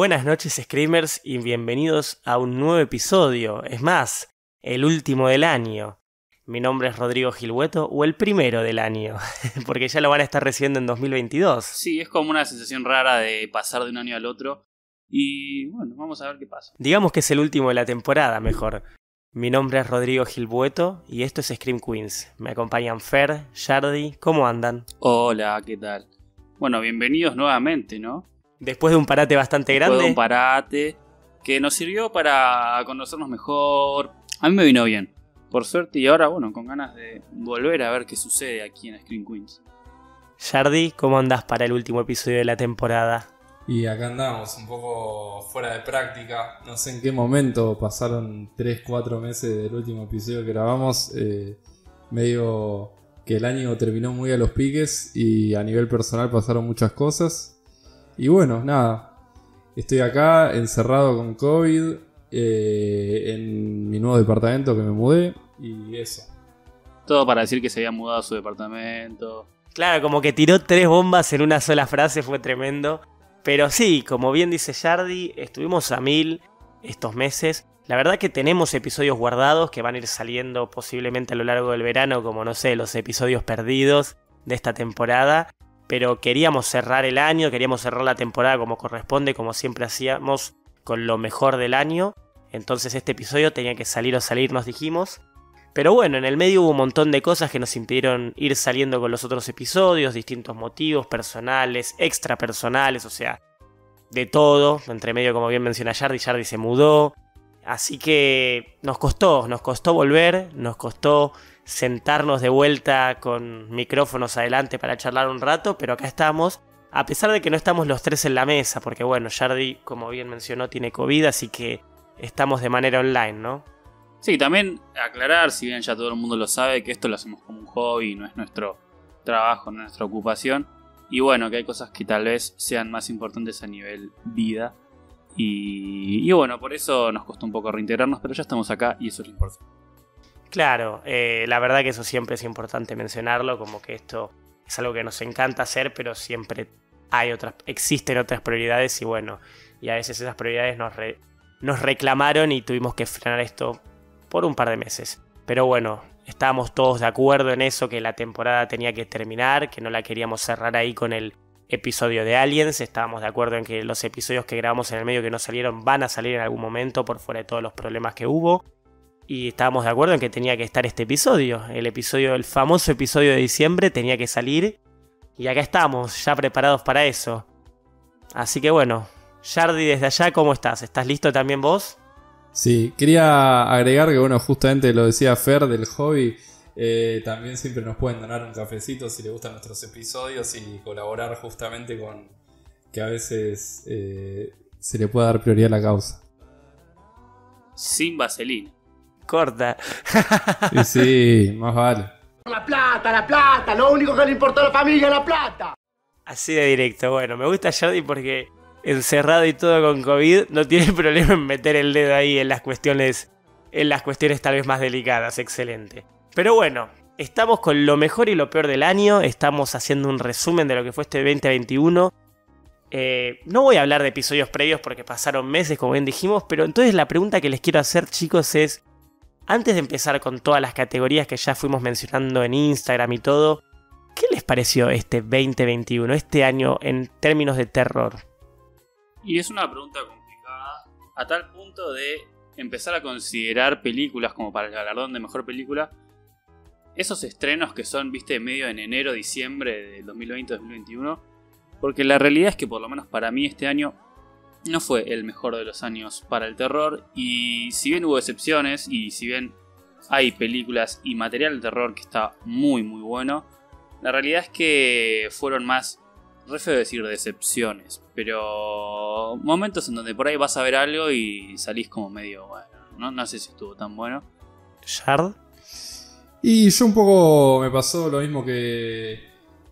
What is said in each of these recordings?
Buenas noches Screamers y bienvenidos a un nuevo episodio, es más, el último del año. Mi nombre es Rodrigo Gilbueto, o el primero del año, porque ya lo van a estar recibiendo en 2022. Sí, es como una sensación rara de pasar de un año al otro y bueno, vamos a ver qué pasa. Digamos que es el último de la temporada, mejor. Mi nombre es Rodrigo Gilbueto y esto es Scream Queens. Me acompañan Fer, Shardy, ¿cómo andan? Hola, ¿qué tal? Bueno, bienvenidos nuevamente, ¿no? Después de un parate bastante grande. un parate que nos sirvió para conocernos mejor. A mí me vino bien, por suerte, y ahora, bueno, con ganas de volver a ver qué sucede aquí en Screen Queens. Yardy, ¿cómo andas para el último episodio de la temporada? Y acá andamos, un poco fuera de práctica. No sé en qué momento pasaron 3, 4 meses del último episodio que grabamos. Eh, medio que el año terminó muy a los piques y a nivel personal pasaron muchas cosas. Y bueno, nada. Estoy acá encerrado con COVID eh, en mi nuevo departamento que me mudé y eso. Todo para decir que se había mudado a su departamento. Claro, como que tiró tres bombas en una sola frase, fue tremendo. Pero sí, como bien dice Yardi, estuvimos a mil estos meses. La verdad que tenemos episodios guardados que van a ir saliendo posiblemente a lo largo del verano, como no sé, los episodios perdidos de esta temporada pero queríamos cerrar el año, queríamos cerrar la temporada como corresponde, como siempre hacíamos, con lo mejor del año. Entonces este episodio tenía que salir o salir, nos dijimos. Pero bueno, en el medio hubo un montón de cosas que nos impidieron ir saliendo con los otros episodios, distintos motivos, personales, extra personales, o sea, de todo. Entre medio, como bien menciona Jardi, Jardi se mudó. Así que nos costó, nos costó volver, nos costó sentarnos de vuelta con micrófonos adelante para charlar un rato, pero acá estamos. A pesar de que no estamos los tres en la mesa, porque bueno, Jardi, como bien mencionó, tiene COVID, así que estamos de manera online, ¿no? Sí, también aclarar, si bien ya todo el mundo lo sabe, que esto lo hacemos como un hobby, no es nuestro trabajo, no es nuestra ocupación. Y bueno, que hay cosas que tal vez sean más importantes a nivel vida. Y, y bueno, por eso nos costó un poco reintegrarnos, pero ya estamos acá y eso es lo importante. Claro, eh, la verdad que eso siempre es importante mencionarlo, como que esto es algo que nos encanta hacer, pero siempre hay otras, existen otras prioridades y bueno, y a veces esas prioridades nos, nos reclamaron y tuvimos que frenar esto por un par de meses. Pero bueno, estábamos todos de acuerdo en eso, que la temporada tenía que terminar, que no la queríamos cerrar ahí con el episodio de Aliens, estábamos de acuerdo en que los episodios que grabamos en el medio que no salieron van a salir en algún momento por fuera de todos los problemas que hubo y estábamos de acuerdo en que tenía que estar este episodio. El episodio, el famoso episodio de diciembre tenía que salir. Y acá estamos, ya preparados para eso. Así que bueno, Jardi, desde allá, ¿cómo estás? ¿Estás listo también vos? Sí, quería agregar que, bueno, justamente lo decía Fer del hobby. Eh, también siempre nos pueden donar un cafecito si les gustan nuestros episodios y colaborar justamente con que a veces eh, se le pueda dar prioridad a la causa. Sin vaselina corta. sí, más vale. La plata, la plata, lo único que le importa a la familia la plata. Así de directo, bueno, me gusta Jordi porque encerrado y todo con COVID no tiene problema en meter el dedo ahí en las cuestiones en las cuestiones tal vez más delicadas, excelente. Pero bueno, estamos con lo mejor y lo peor del año, estamos haciendo un resumen de lo que fue este 2021. Eh, no voy a hablar de episodios previos porque pasaron meses, como bien dijimos, pero entonces la pregunta que les quiero hacer, chicos, es: antes de empezar con todas las categorías que ya fuimos mencionando en Instagram y todo, ¿qué les pareció este 2021, este año en términos de terror? Y es una pregunta complicada, a tal punto de empezar a considerar películas como para el galardón de mejor película, esos estrenos que son, viste, medio en enero, diciembre de 2020-2021, porque la realidad es que por lo menos para mí este año no fue el mejor de los años para el terror y si bien hubo excepciones y si bien hay películas y material de terror que está muy muy bueno, la realidad es que fueron más, refiero feo decir decepciones, pero momentos en donde por ahí vas a ver algo y salís como medio, bueno, no, no sé si estuvo tan bueno. ¿Shard? Y yo un poco me pasó lo mismo que,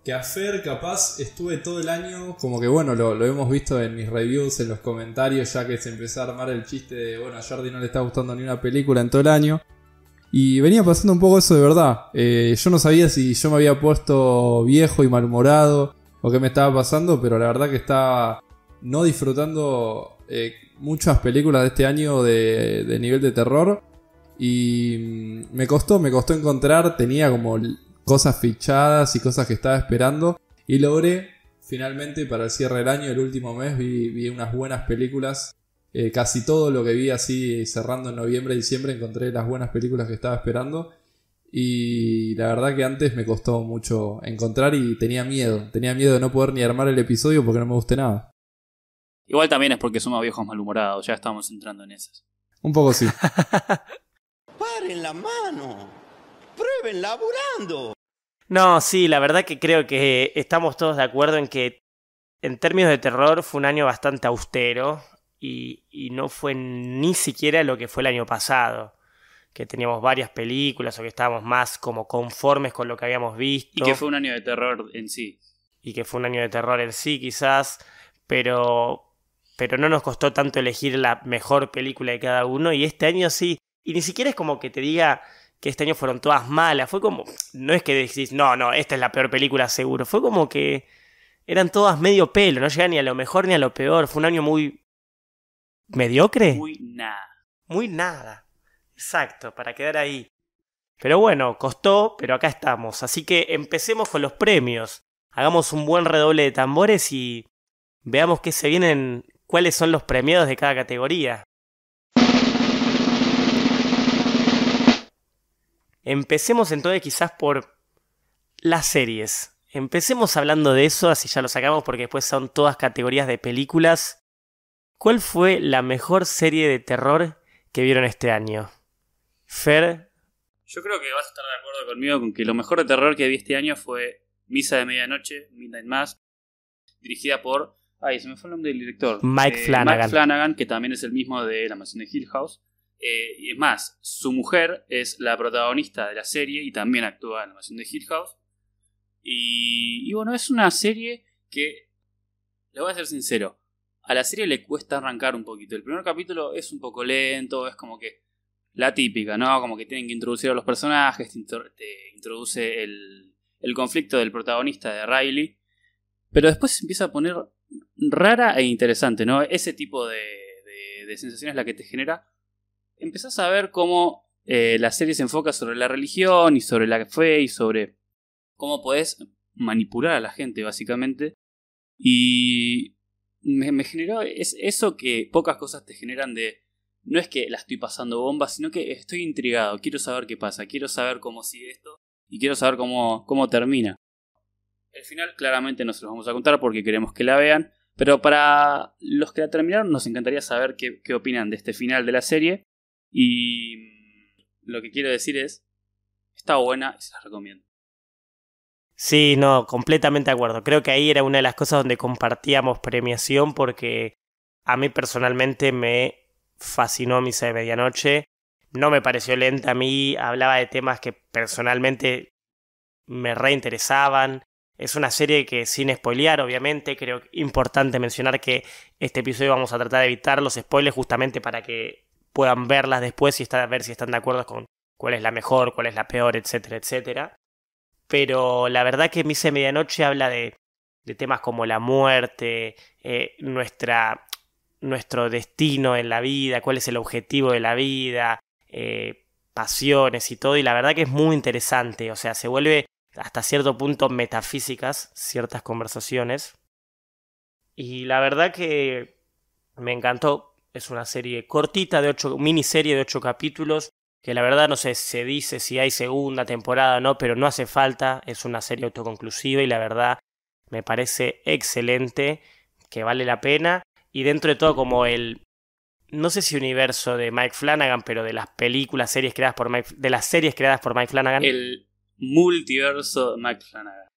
que a Fer capaz estuve todo el año, como que bueno, lo, hemos visto en mis reviews, en los comentarios, ya que se empezó a armar el chiste de, bueno, a Jordi no le está gustando ni una película en todo el año. Y venía pasando un poco eso de verdad. Eh, yo no sabía si yo me había puesto viejo y malhumorado o qué me estaba pasando, pero la verdad que estaba no disfrutando eh, muchas películas de este año de, de nivel de terror. Y mm, me costó, me costó encontrar, tenía como cosas fichadas y cosas que estaba esperando. Y logré, finalmente, para el cierre del año, el último mes, vi, vi unas buenas películas. Eh, casi todo lo que vi así cerrando en noviembre y diciembre encontré las buenas películas que estaba esperando. Y la verdad que antes me costó mucho encontrar y tenía miedo. Tenía miedo de no poder ni armar el episodio porque no me guste nada. Igual también es porque somos viejos malhumorados, ya estamos entrando en esas. Un poco sí. ¡Paren la mano! ¡Prueben laburando! No, sí, la verdad que creo que estamos todos de acuerdo en que en términos de terror fue un año bastante austero y, y no fue ni siquiera lo que fue el año pasado que teníamos varias películas o que estábamos más como conformes con lo que habíamos visto. Y que fue un año de terror en sí. Y que fue un año de terror en sí quizás, pero, pero no nos costó tanto elegir la mejor película de cada uno y este año sí. Y ni siquiera es como que te diga, que este año fueron todas malas. Fue como. No es que decís, no, no, esta es la peor película seguro. Fue como que. Eran todas medio pelo, no llegan ni a lo mejor ni a lo peor. Fue un año muy. mediocre. Muy nada. Muy nada. Exacto, para quedar ahí. Pero bueno, costó, pero acá estamos. Así que empecemos con los premios. Hagamos un buen redoble de tambores y veamos qué se vienen, cuáles son los premiados de cada categoría. Empecemos entonces quizás por las series. Empecemos hablando de eso, así ya lo sacamos porque después son todas categorías de películas. ¿Cuál fue la mejor serie de terror que vieron este año? Fer. Yo creo que vas a estar de acuerdo conmigo con que lo mejor de terror que vi este año fue Misa de Medianoche, Midnight Mass, dirigida por. Ay, se me fue el nombre del director. Mike eh, Flanagan. Mike Flanagan, que también es el mismo de La Mansión de Hill House. Eh, y es más, su mujer es la protagonista de la serie y también actúa en la versión de Hill House. Y, bueno, es una serie que, le voy a ser sincero, a la serie le cuesta arrancar un poquito. El primer capítulo es un poco lento, es como que la típica, ¿no? Como que tienen que introducir a los personajes, te, introduce el, conflicto del protagonista de Riley. Pero después se empieza a poner rara e interesante, ¿no? Ese tipo de, de, de sensaciones la que te genera empezás a ver cómo eh, la serie se enfoca sobre la religión y sobre la fe y sobre cómo podés manipular a la gente, básicamente. Y me, generó es eso que pocas cosas te generan de... No es que la estoy pasando bomba, sino que estoy intrigado, quiero saber qué pasa, quiero saber cómo sigue esto y quiero saber cómo, cómo termina. El final claramente no se los vamos a contar porque queremos que la vean, pero para los que la terminaron nos encantaría saber qué, qué opinan de este final de la serie y mm, lo que quiero decir es, está buena y se las recomiendo. Sí, no, completamente de acuerdo. Creo que ahí era una de las cosas donde compartíamos premiación porque a mí personalmente me fascinó Misa de Medianoche. No me pareció lenta a mí, hablaba de temas que personalmente me reinteresaban. Es una serie que, sin spoilear, obviamente, creo importante mencionar que este episodio vamos a tratar de evitar los spoilers justamente para que puedan verlas después y estar, ver si están de acuerdo con cuál es la mejor, cuál es la peor, etcétera, etcétera. Pero la verdad que Misa Medianoche habla de, de temas como la muerte, eh, nuestra, nuestro destino en la vida, cuál es el objetivo de la vida, eh, pasiones y todo. Y la verdad que es muy interesante, o sea, se vuelve hasta cierto punto metafísicas ciertas conversaciones. Y la verdad que me encantó es una serie cortita, de ocho, miniserie de ocho capítulos, que la verdad no sé, se dice si hay segunda temporada o no, pero no hace falta, es una serie autoconclusiva y la verdad me parece excelente, que vale la pena. Y dentro de todo como el, no sé si universo de Mike Flanagan, pero de las películas, series creadas por Mike, de las series creadas por Mike Flanagan. El multiverso de Mike Flanagan.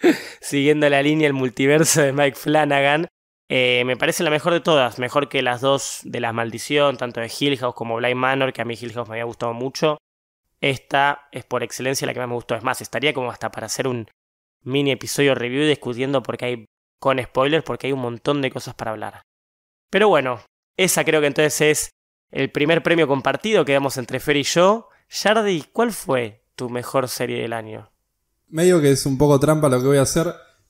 Siguiendo la línea, el multiverso de Mike Flanagan. Eh, me parece la mejor de todas, mejor que las dos de las maldición, tanto de Hill House como Blind Manor, que a mí Hill House me había gustado mucho. Esta es por excelencia la que más me gustó. Es más, estaría como hasta para hacer un mini episodio review discutiendo porque hay con spoilers, porque hay un montón de cosas para hablar. Pero bueno, esa creo que entonces es el primer premio compartido que damos entre Fer y yo. Yardy, ¿cuál fue tu mejor serie del año? Medio que es un poco trampa lo que voy a hacer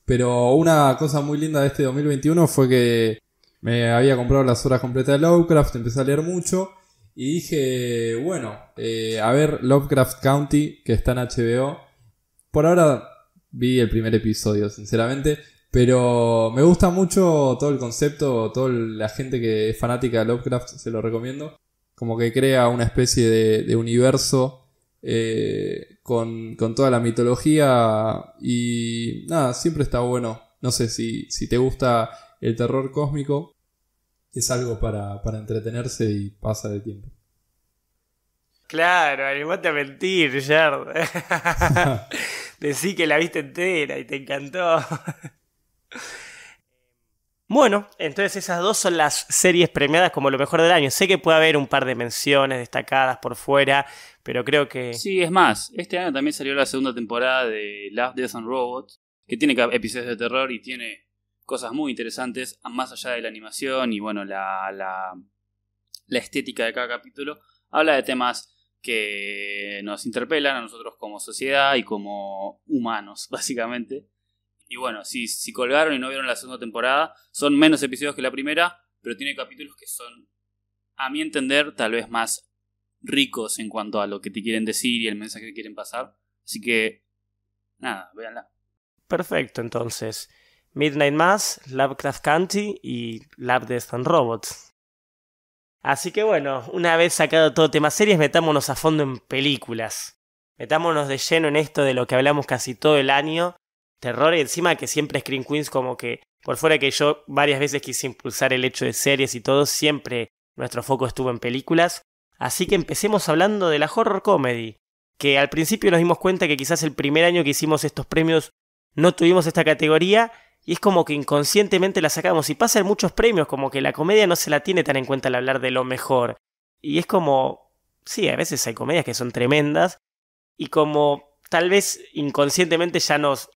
pero una cosa muy linda de este 2021 fue que me había comprado las horas completas de Lovecraft, empecé a leer mucho y dije, bueno, eh, a ver Lovecraft County, que está en HBO. Por ahora vi el primer episodio, sinceramente, pero me gusta mucho todo el concepto, toda la gente que es fanática de Lovecraft, se lo recomiendo. Como que crea una especie de, universo eh, con, toda la mitología y nada, siempre está bueno. No sé si, si te gusta el terror cósmico, es algo para, entretenerse y pasa de tiempo. Claro, animate a mentir, Jared. Decí que la viste entera y te encantó. Bueno, entonces esas dos son las series premiadas como lo mejor del año. Sé que puede haber un par de menciones destacadas por fuera, pero creo que... Sí, es más, este año también salió la segunda temporada de Love, Death and Robots, que tiene episodios de terror y tiene cosas muy interesantes, más allá de la animación y bueno, la, la, la estética de cada capítulo. Habla de temas que nos interpelan a nosotros como sociedad y como humanos, básicamente. Y bueno, si, si colgaron y no vieron la segunda temporada, son menos episodios que la primera, pero tiene capítulos que son, a mi entender, tal vez más ricos en cuanto a lo que te quieren decir y el mensaje que quieren pasar. Así que, nada, véanla. Perfecto, entonces. Midnight Mass, Lovecraft County y Love Death and Robots. Así que bueno, una vez sacado todo tema series, metámonos a fondo en películas. Metámonos de lleno en esto de lo que hablamos casi todo el año, terror. Y encima que siempre Scream Queens, como que, por fuera que yo varias veces quise impulsar el hecho de series y todo, siempre nuestro foco estuvo en películas. Así que empecemos hablando de la horror comedy. Que al principio nos dimos cuenta que quizás el primer año que hicimos estos premios no tuvimos esta categoría. Y es como que inconscientemente la sacamos. Y pasa en muchos premios, como que la comedia no se la tiene tan en cuenta al hablar de lo mejor. Y es como. Sí, a veces hay comedias que son tremendas. Y como tal vez inconscientemente ya nos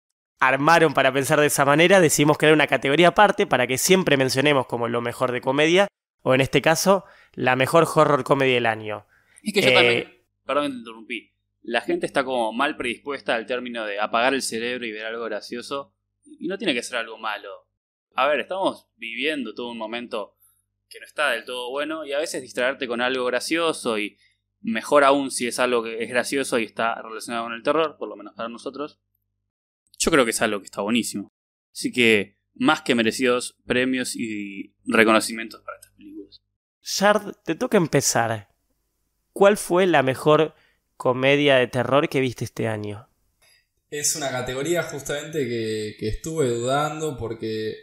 armaron para pensar de esa manera, decidimos crear una categoría aparte para que siempre mencionemos como lo mejor de comedia, o en este caso, la mejor horror comedia del año. Es que yo también, eh, perdón, interrumpí. La gente está como mal predispuesta al término de apagar el cerebro y ver algo gracioso, y no tiene que ser algo malo. A ver, estamos viviendo todo un momento que no está del todo bueno, y a veces distraerte con algo gracioso, y mejor aún si es algo que es gracioso y está relacionado con el terror, por lo menos para nosotros, yo creo que es algo que está buenísimo. Así que más que merecidos premios y reconocimientos para estas películas. Shard, te toca empezar. ¿Cuál fue la mejor comedia de terror que viste este año? Es una categoría justamente que, estuve dudando porque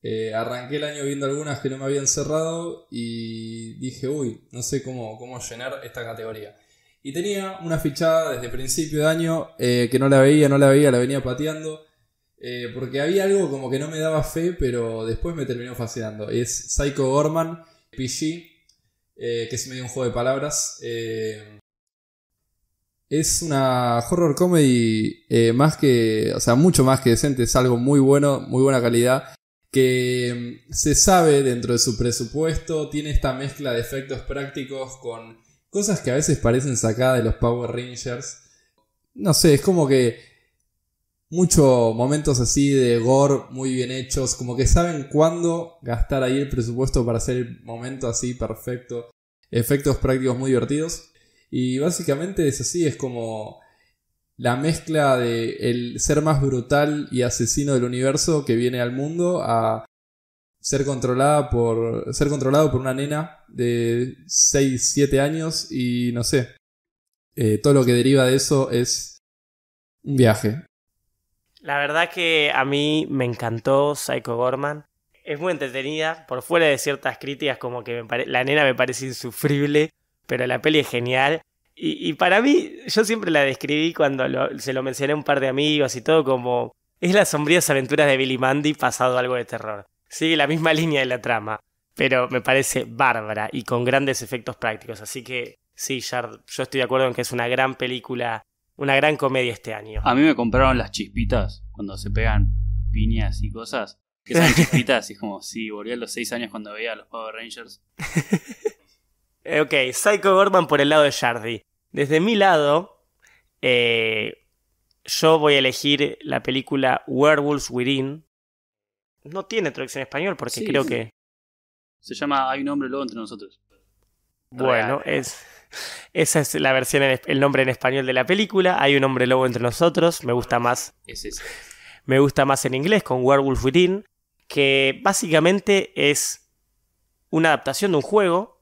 eh, arranqué el año viendo algunas que no me habían cerrado y dije, uy, no sé cómo, cómo llenar esta categoría. Y tenía una fichada desde principio de año eh, que no la veía, no la veía, la venía pateando. Eh, porque había algo como que no me daba fe, pero después me terminó fascinando. Es Psycho Gorman, PG, eh, que es medio un juego de palabras. es una horror comedy más que, o sea, mucho más que decente. Es algo muy bueno, muy buena calidad que mm, se sabe dentro de su presupuesto, tiene esta mezcla de efectos prácticos con Cosas que a veces parecen sacadas de los Power Rangers. No sé, es como que muchos momentos así de gore muy bien hechos, como que saben cuándo gastar ahí el presupuesto para hacer el momento así perfecto. Efectos prácticos muy divertidos. Y básicamente es así, es como la mezcla de el ser más brutal y asesino del universo que viene al mundo a ser controlada por ser controlado por una nena de 6, 7 años y no sé. Eh, todo lo que deriva de eso es un viaje. La verdad que a mí me encantó Psycho Gorman. Es muy entretenida, por fuera de ciertas críticas como que la nena me parece insufrible, pero la peli es genial. Y, para mí, yo siempre la describí cuando se lo mencioné a un par de amigos y todo como... Es las sombrías aventuras de Billy Mandy pasado algo de terror sigue la misma línea de la trama, pero me parece bárbara y con grandes efectos prácticos. Así que sí, Shard, yo estoy de acuerdo en que es una gran película, una gran comedia este año. A mí me compraron las chispitas cuando se pegan piñas y cosas. Que son chispitas, y es como, si volví a los seis años cuando veía a los Power Rangers. Eh, ok, Psycho Gorman por el lado de Shardy. Desde mi lado, eh, yo voy a elegir la película Werewolves Within, no tiene traducción en español porque creo que. Se llama Hay un hombre lobo entre nosotros. Bueno, es, esa es la versión, el nombre en español de la película. Hay un hombre lobo entre nosotros. Me gusta más. Me gusta más en inglés con Werewolf Within, que básicamente es una adaptación de un juego.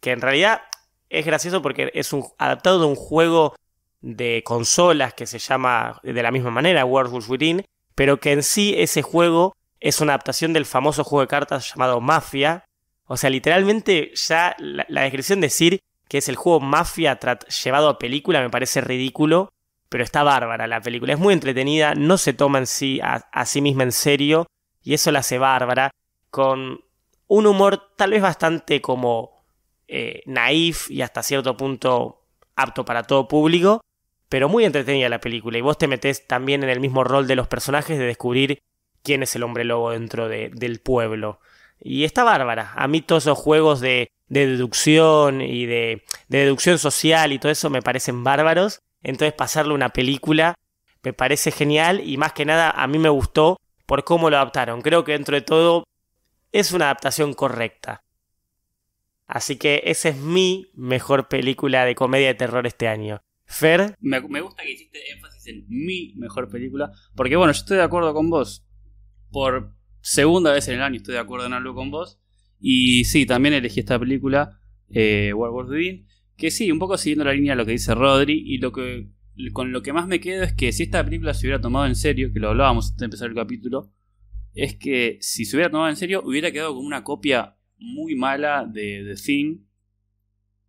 Que en realidad es gracioso porque es un, adaptado de un juego de consolas que se llama de la misma manera, Werewolf Within, pero que en sí ese juego es una adaptación del famoso juego de cartas llamado Mafia. O sea, literalmente ya la, descripción de decir que es el juego Mafia llevado a película me parece ridículo, pero está bárbara la película. Es muy entretenida, no se toma en sí a, sí misma en serio y eso la hace bárbara con un humor tal vez bastante como eh, naif y hasta cierto punto apto para todo público, pero muy entretenida la película y vos te metes también en el mismo rol de los personajes de descubrir quién es el hombre lobo dentro del pueblo. Y está bárbara. A mí todos esos juegos de, deducción y de, deducción social y todo eso me parecen bárbaros. Entonces pasarle una película me parece genial y más que nada a mí me gustó por cómo lo adaptaron. Creo que dentro de todo es una adaptación correcta. Así que esa es mi mejor película de comedia de terror este año. Fer. Me, me gusta que hiciste énfasis en mi mejor película, porque bueno, yo estoy de acuerdo con vos por segunda vez en el año, estoy de acuerdo en algo con vos. Y sí, también elegí esta película, eh, World que sí, un poco siguiendo la línea de lo que dice Rodri, y lo que con lo que más me quedo es que si esta película se hubiera tomado en serio, que lo hablábamos antes de empezar el capítulo, es que si se hubiera tomado en serio, hubiera quedado como una copia muy mala de The Thing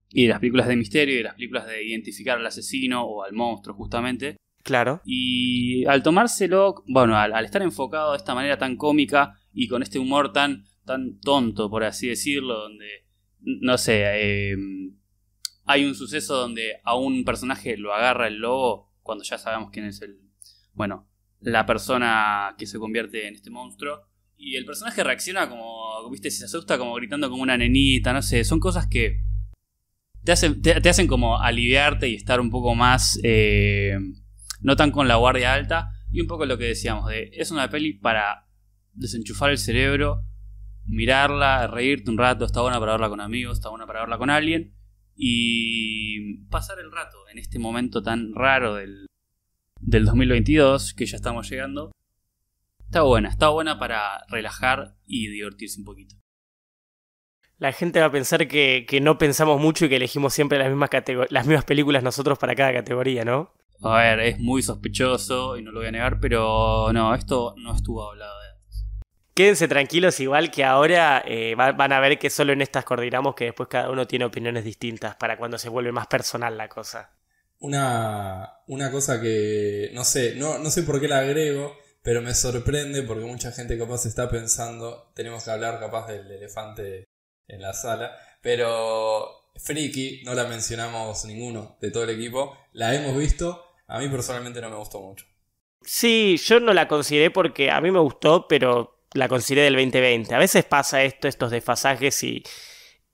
y de las películas de misterio y de las películas de identificar al asesino o al monstruo, justamente. Claro. Y al tomárselo, bueno, al, estar enfocado de esta manera tan cómica y con este humor tan, tan tonto, por así decirlo, donde, no sé, em, hay un suceso donde a un personaje lo agarra el lobo, cuando ya sabemos quién es el, bueno, la persona que se convierte en este monstruo. Y el personaje reacciona como, viste, se asusta como gritando como una nenita, no sé, son cosas que te hacen, te, hacen como aliviarte y estar un poco más... Eh, no tan con la guardia alta. Y un poco lo que decíamos, de, es una peli para desenchufar el cerebro, mirarla, reírte un rato, está buena para verla con amigos, está buena para verla con alguien. Y pasar el rato en este momento tan raro del, 2022, que ya estamos llegando. Está buena, está buena para relajar y divertirse un poquito. La gente va a pensar que, no pensamos mucho y que elegimos siempre las mismas, las mismas películas nosotros para cada categoría, ¿no? A ver, es muy sospechoso y no lo voy a negar, pero no, esto no estuvo hablado de antes. Quédense tranquilos, igual que ahora eh, van a ver que solo en estas coordinamos que después cada uno tiene opiniones distintas para cuando se vuelve más personal la cosa. Una, una cosa que no sé, no, no sé por qué la agrego, pero me sorprende porque mucha gente capaz está pensando, tenemos que hablar capaz del elefante en la sala, pero Friki, no la mencionamos ninguno de todo el equipo, la hemos visto a mí personalmente no me gustó mucho. Sí, yo no la consideré porque a mí me gustó, pero la consideré del 2020. A veces pasa esto, estos desfasajes y,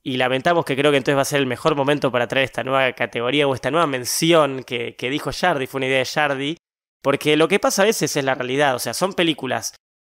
lamentamos que creo que entonces va a ser el mejor momento para traer esta nueva categoría o esta nueva mención que, dijo Shardy, fue una idea de Shardy, porque lo que pasa a veces es la realidad, o sea, son películas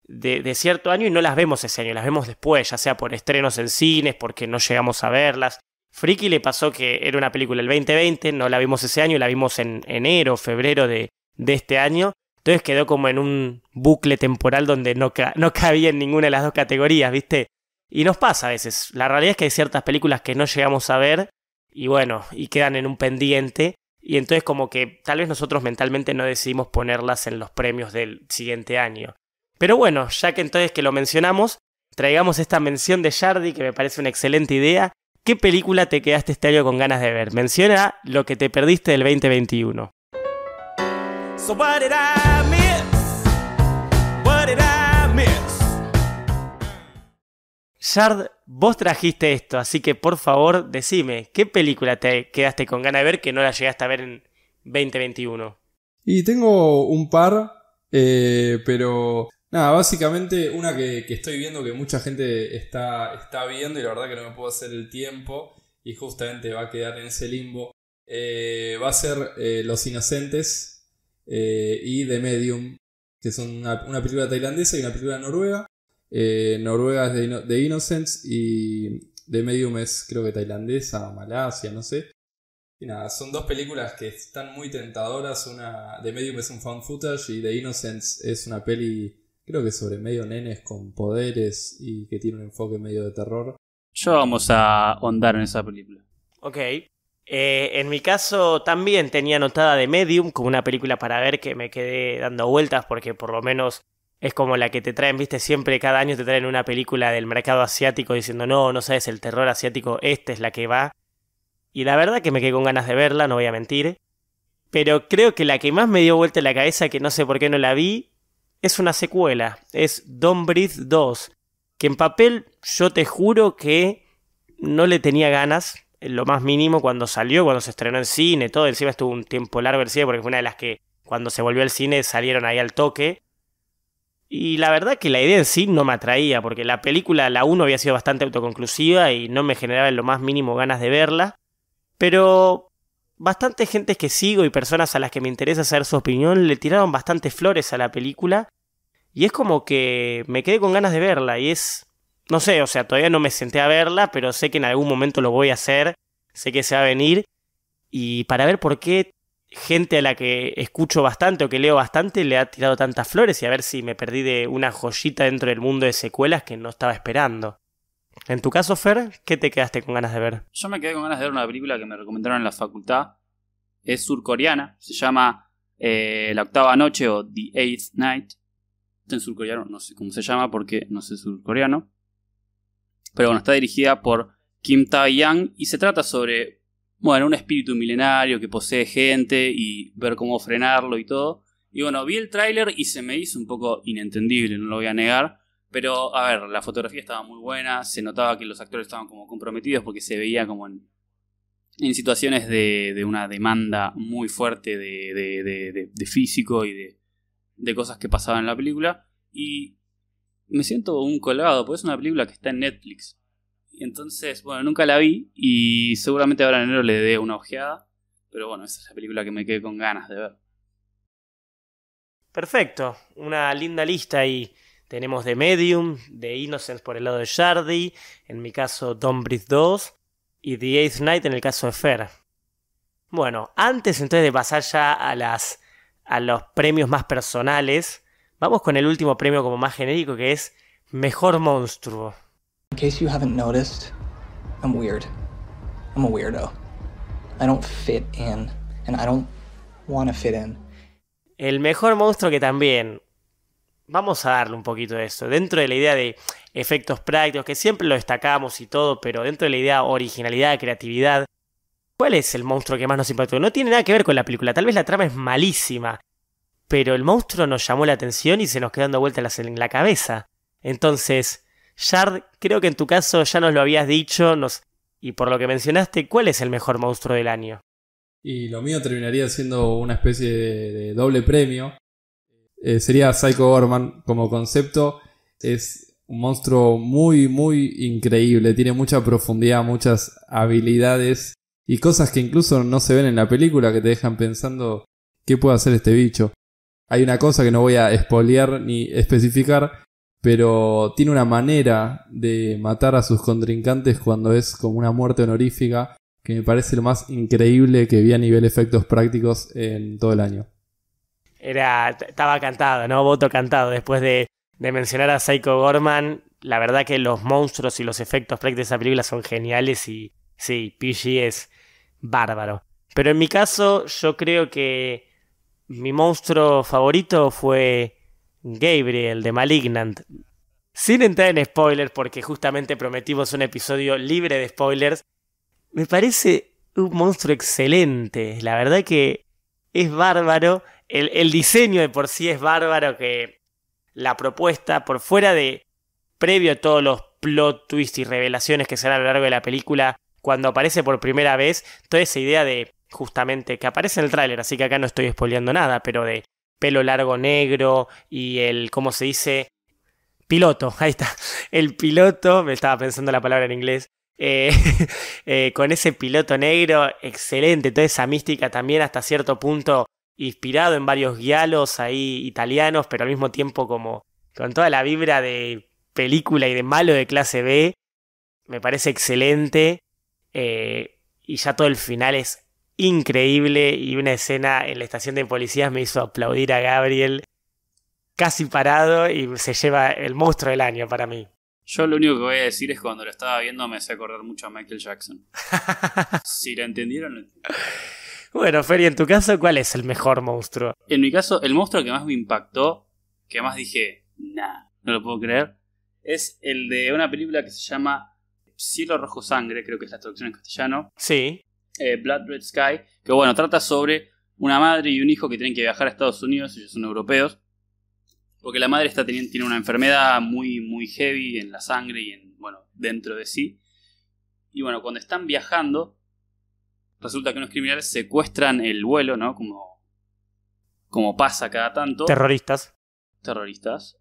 de, de, cierto año y no las vemos ese año, las vemos después, ya sea por estrenos en cines, porque no llegamos a verlas, Friki le pasó que era una película el 2020, no la vimos ese año, la vimos en enero, febrero de, este año. Entonces quedó como en un bucle temporal donde no, cabía en ninguna de las dos categorías, ¿viste? Y nos pasa a veces. La realidad es que hay ciertas películas que no llegamos a ver y bueno, y quedan en un pendiente. Y entonces como que tal vez nosotros mentalmente no decidimos ponerlas en los premios del siguiente año. Pero bueno, ya que entonces que lo mencionamos, traigamos esta mención de Shardy que me parece una excelente idea ¿Qué película te quedaste este año con ganas de ver? Menciona lo que te perdiste del 2021. So Shard, vos trajiste esto, así que por favor decime, ¿qué película te quedaste con ganas de ver que no la llegaste a ver en 2021? Y tengo un par, eh, pero Nada, básicamente una que, estoy viendo que mucha gente está, está viendo y la verdad que no me puedo hacer el tiempo y justamente va a quedar en ese limbo. Eh, va a ser eh, Los Inocentes eh, y The Medium, que son una, película tailandesa y una película noruega. Noruega es de, Innocents y The Medium es creo que tailandesa Malasia, no sé. Y nada, son dos películas que están muy tentadoras. Una The Medium es un found footage y The Innocents es una peli creo que sobre medio nenes con poderes y que tiene un enfoque medio de terror. Yo vamos a ahondar en esa película. Ok. Eh, en mi caso también tenía anotada de Medium como una película para ver que me quedé dando vueltas porque por lo menos es como la que te traen, viste, siempre cada año te traen una película del mercado asiático diciendo no, no sabes, el terror asiático, esta es la que va. Y la verdad que me quedé con ganas de verla, no voy a mentir. Pero creo que la que más me dio vuelta en la cabeza, que no sé por qué no la vi, es una secuela, es Don't Breathe 2, que en papel yo te juro que no le tenía ganas, en lo más mínimo cuando salió, cuando se estrenó en cine, todo, encima estuvo un tiempo largo el cine, porque fue una de las que cuando se volvió al cine salieron ahí al toque. Y la verdad que la idea en sí no me atraía, porque la película, la 1, había sido bastante autoconclusiva y no me generaba en lo más mínimo ganas de verla. Pero bastante gente que sigo y personas a las que me interesa saber su opinión le tiraron bastantes flores a la película. Y es como que me quedé con ganas de verla. Y es. No sé, o sea, todavía no me senté a verla, pero sé que en algún momento lo voy a hacer. Sé que se va a venir. Y para ver por qué gente a la que escucho bastante o que leo bastante le ha tirado tantas flores y a ver si me perdí de una joyita dentro del mundo de secuelas que no estaba esperando. En tu caso, Fer, ¿qué te quedaste con ganas de ver? Yo me quedé con ganas de ver una película que me recomendaron en la facultad. Es surcoreana, se llama eh, La Octava Noche o The Eighth Night. en surcoreano, no sé cómo se llama porque no sé surcoreano. Pero bueno, está dirigida por Kim tae yang y se trata sobre, bueno, un espíritu milenario que posee gente y ver cómo frenarlo y todo. Y bueno, vi el tráiler y se me hizo un poco inentendible, no lo voy a negar. Pero, a ver, la fotografía estaba muy buena, se notaba que los actores estaban como comprometidos porque se veía como en, situaciones de, de, una demanda muy fuerte de, de, de físico y de, cosas que pasaban en la película. Y me siento un colgado, porque es una película que está en Netflix. Entonces, bueno, nunca la vi y seguramente ahora en enero le dé una ojeada. Pero bueno, esa es la película que me quedé con ganas de ver. Perfecto, una linda lista y tenemos The Medium, The Innocence por el lado de Shardy, en mi caso Don't Breathe 2 y The Eighth Night en el caso de Fer. Bueno, antes entonces de pasar ya a, las, a los premios más personales, vamos con el último premio como más genérico que es Mejor Monstruo. El mejor monstruo que también vamos a darle un poquito de eso. Dentro de la idea de efectos prácticos, que siempre lo destacamos y todo, pero dentro de la idea originalidad, creatividad, ¿cuál es el monstruo que más nos impactó? No tiene nada que ver con la película, tal vez la trama es malísima, pero el monstruo nos llamó la atención y se nos quedó dando vueltas en la cabeza. Entonces, Shard, creo que en tu caso ya nos lo habías dicho, nos... y por lo que mencionaste, ¿cuál es el mejor monstruo del año? Y lo mío terminaría siendo una especie de doble premio, eh, sería Psycho Gorman como concepto. Es un monstruo muy, muy increíble. Tiene mucha profundidad, muchas habilidades y cosas que incluso no se ven en la película que te dejan pensando qué puede hacer este bicho. Hay una cosa que no voy a espolear ni especificar, pero tiene una manera de matar a sus contrincantes cuando es como una muerte honorífica que me parece lo más increíble que vi a nivel efectos prácticos en todo el año era, estaba cantado, ¿no? Voto cantado. Después de, de mencionar a Psycho Gorman, la verdad que los monstruos y los efectos prácticos de esa película son geniales y sí, PG es bárbaro. Pero en mi caso, yo creo que mi monstruo favorito fue Gabriel de Malignant. Sin entrar en spoilers, porque justamente prometimos un episodio libre de spoilers, me parece un monstruo excelente. La verdad que es bárbaro el, diseño de por sí es bárbaro, que la propuesta, por fuera de, previo a todos los plot twists y revelaciones que se a lo largo de la película, cuando aparece por primera vez, toda esa idea de, justamente, que aparece en el tráiler, así que acá no estoy spoileando nada, pero de pelo largo negro y el, ¿cómo se dice? Piloto, ahí está, el piloto, me estaba pensando la palabra en inglés, eh, eh, con ese piloto negro, excelente, toda esa mística también hasta cierto punto inspirado en varios guialos ahí italianos, pero al mismo tiempo como con toda la vibra de película y de malo de clase B. Me parece excelente. Eh, y ya todo el final es increíble. Y una escena en la estación de policías me hizo aplaudir a Gabriel casi parado y se lleva el monstruo del año para mí. Yo lo único que voy a decir es que cuando lo estaba viendo me hace acordar mucho a Michael Jackson. si la entendieron, lo entendieron. Bueno, Feria, en tu caso, ¿cuál es el mejor monstruo? En mi caso, el monstruo que más me impactó, que más dije, nah, no lo puedo creer, es el de una película que se llama Cielo Rojo Sangre, creo que es la traducción en castellano. Sí. Eh, Blood Red Sky, que bueno, trata sobre una madre y un hijo que tienen que viajar a Estados Unidos, ellos son europeos, porque la madre está teniendo, tiene una enfermedad muy, muy heavy en la sangre y en, bueno, dentro de sí. Y bueno, cuando están viajando, resulta que unos criminales secuestran el vuelo, ¿no? Como, como pasa cada tanto. Terroristas. Terroristas.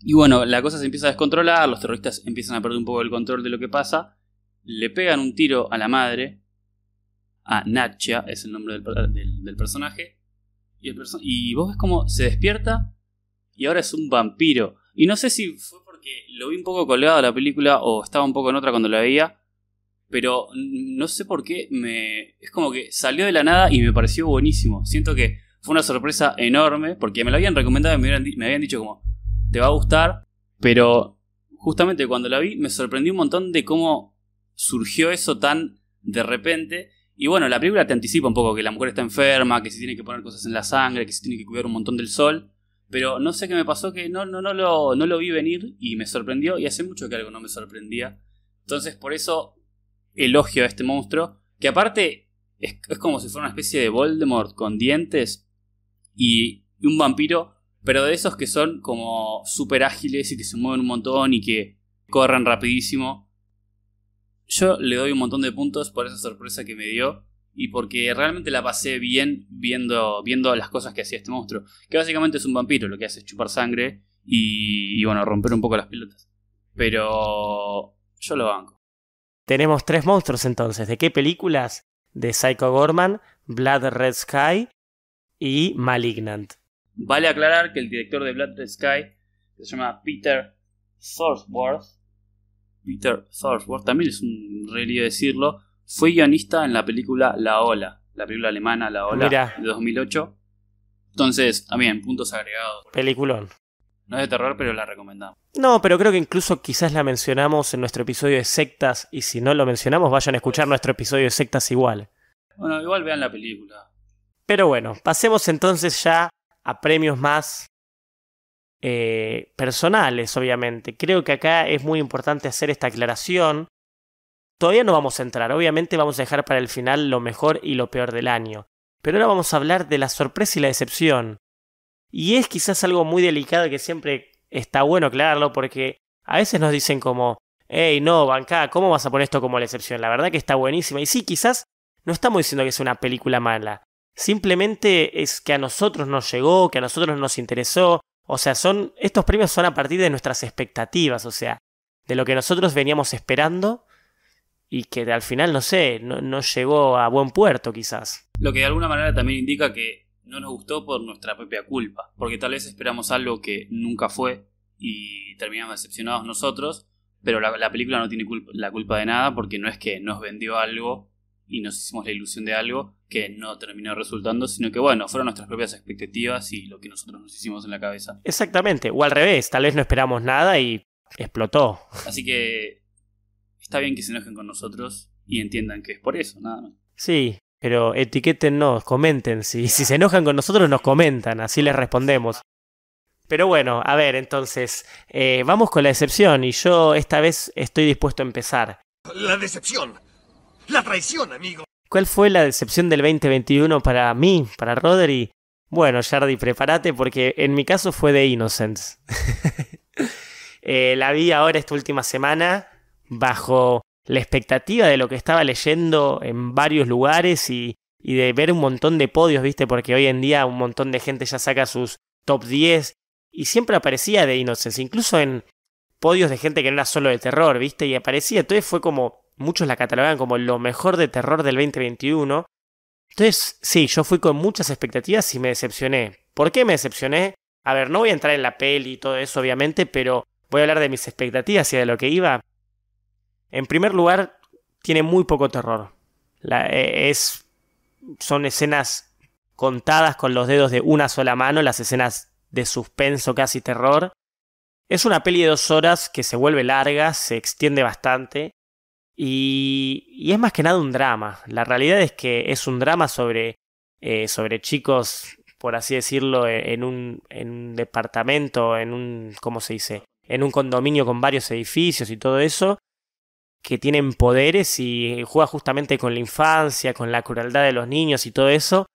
Y bueno, la cosa se empieza a descontrolar, los terroristas empiezan a perder un poco el control de lo que pasa, le pegan un tiro a la madre, a Nacha es el nombre del, personaje, y, el y vos ves cómo se despierta y ahora es un vampiro. Y no sé si fue porque lo vi un poco colgado de la película o estaba un poco en otra cuando la veía, pero no sé por qué me es como que salió de la nada y me pareció buenísimo. Siento que fue una sorpresa enorme porque me lo habían recomendado y me, habían dicho como te va a gustar, pero justamente cuando la vi me sorprendió un montón de cómo surgió eso tan de repente. Y bueno, la película te anticipa un poco que la mujer está enferma, que se tiene que poner cosas en la sangre, que se tiene que cuidar un montón del sol. Pero no sé qué me pasó, que no, no, no, no lo vi venir y me sorprendió. Y hace mucho que algo no me sorprendía. Entonces, por eso elogio a este monstruo, que aparte es, como si fuera una especie de Voldemort con dientes y, un vampiro, pero de esos que son como súper ágiles y que se mueven un montón y que corran rapidísimo. Yo le doy un montón de puntos por esa sorpresa que me dio y porque realmente la pasé bien viendo, viendo las cosas que hacía este monstruo. Que básicamente es un vampiro, lo que hace es chupar sangre y, y bueno, romper un poco las pelotas. Pero yo lo banco. Tenemos tres monstruos entonces. ¿De qué películas? De Psycho Gorman, Blood Red Sky y Malignant. Vale aclarar que el director de Blood Red Sky, se llama Peter Thorsworth, Peter Thorsworth, también es un relío decirlo, fue guionista en la película La Ola, la película alemana La Ola de 2008. Entonces, también, puntos agregados. Peliculón. No es de terror, pero la recomendamos. No, pero creo que incluso quizás la mencionamos en nuestro episodio de sectas y si no lo mencionamos, vayan a escuchar pues. nuestro episodio de sectas igual. Bueno, igual vean la película. Pero bueno, pasemos entonces ya a premios más eh, personales, obviamente. Creo que acá es muy importante hacer esta aclaración. Todavía no vamos a entrar, obviamente vamos a dejar para el final lo mejor y lo peor del año. Pero ahora vamos a hablar de la sorpresa y la decepción. Y es quizás algo muy delicado que siempre está bueno aclararlo porque a veces nos dicen como, hey, no, banca! ¿cómo vas a poner esto como la excepción? La verdad que está buenísima. Y sí, quizás no estamos diciendo que es una película mala. Simplemente es que a nosotros nos llegó, que a nosotros nos interesó. O sea, son, estos premios son a partir de nuestras expectativas, o sea, de lo que nosotros veníamos esperando y que al final, no sé, no, no llegó a buen puerto quizás. Lo que de alguna manera también indica que no nos gustó por nuestra propia culpa, porque tal vez esperamos algo que nunca fue y terminamos decepcionados nosotros, pero la, película no tiene la culpa de nada porque no es que nos vendió algo y nos hicimos la ilusión de algo que no terminó resultando, sino que bueno, fueron nuestras propias expectativas y lo que nosotros nos hicimos en la cabeza. Exactamente, o al revés, tal vez no esperamos nada y explotó. Así que está bien que se enojen con nosotros y entiendan que es por eso, nada Sí, pero etiquétennos, comenten. Si, si se enojan con nosotros, nos comentan, así les respondemos. Pero bueno, a ver, entonces, eh, vamos con la decepción y yo esta vez estoy dispuesto a empezar. La decepción. La traición, amigo. ¿Cuál fue la decepción del 2021 para mí, para Rodri? Bueno, Jardi, prepárate porque en mi caso fue de Innocence. Eh, la vi ahora esta última semana bajo la expectativa de lo que estaba leyendo en varios lugares y, y de ver un montón de podios, ¿viste? Porque hoy en día un montón de gente ya saca sus top 10 y siempre aparecía de Innocence, incluso en podios de gente que no era solo de terror, ¿viste? Y aparecía, entonces fue como, muchos la catalogan como lo mejor de terror del 2021. Entonces, sí, yo fui con muchas expectativas y me decepcioné. ¿Por qué me decepcioné? A ver, no voy a entrar en la peli y todo eso, obviamente, pero voy a hablar de mis expectativas y de lo que iba. En primer lugar, tiene muy poco terror. Eh, es, son escenas contadas con los dedos de una sola mano, las escenas de suspenso, casi terror. Es una peli de dos horas que se vuelve larga, se extiende bastante y, y es más que nada un drama. La realidad es que es un drama sobre, eh, sobre chicos, por así decirlo, e, en un, en un departamento, en un, ¿cómo se dice? En un condominio con varios edificios y todo eso, que tienen poderes y juega justamente con la infancia, con la crueldad de los niños y todo eso.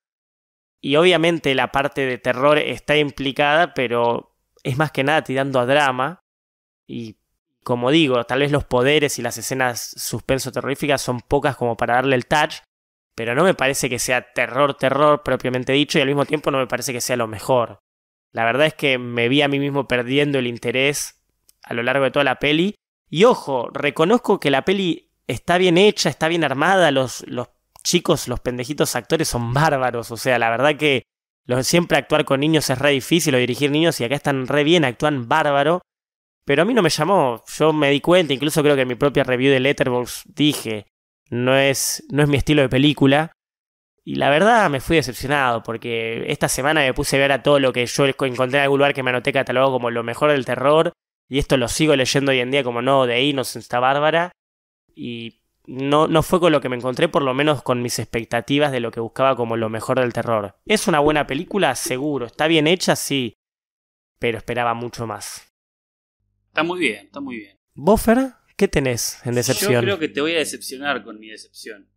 Y obviamente la parte de terror está implicada, pero es más que nada tirando a drama. Y como digo, tal vez los poderes y las escenas suspenso terroríficas son pocas como para darle el touch, pero no me parece que sea terror, terror propiamente dicho, y al mismo tiempo no me parece que sea lo mejor. La verdad es que me vi a mí mismo perdiendo el interés a lo largo de toda la peli y ojo, reconozco que la peli está bien hecha, está bien armada, los, los chicos, los pendejitos actores son bárbaros, o sea, la verdad que siempre actuar con niños es re difícil o dirigir niños y acá están re bien, actúan bárbaro. Pero a mí no me llamó, yo me di cuenta, incluso creo que en mi propia review de Letterboxd dije, no es, no es mi estilo de película. Y la verdad me fui decepcionado porque esta semana me puse a ver a todo lo que yo encontré en algún lugar que me anoté catalogado como lo mejor del terror y esto lo sigo leyendo hoy en día como no, de ahí está bárbara, y no, no fue con lo que me encontré, por lo menos con mis expectativas de lo que buscaba como lo mejor del terror. ¿Es una buena película? Seguro, está bien hecha, sí, pero esperaba mucho más. Está muy bien, está muy bien. ¿Buffer? ¿Qué tenés en decepción? Yo creo que te voy a decepcionar con mi decepción.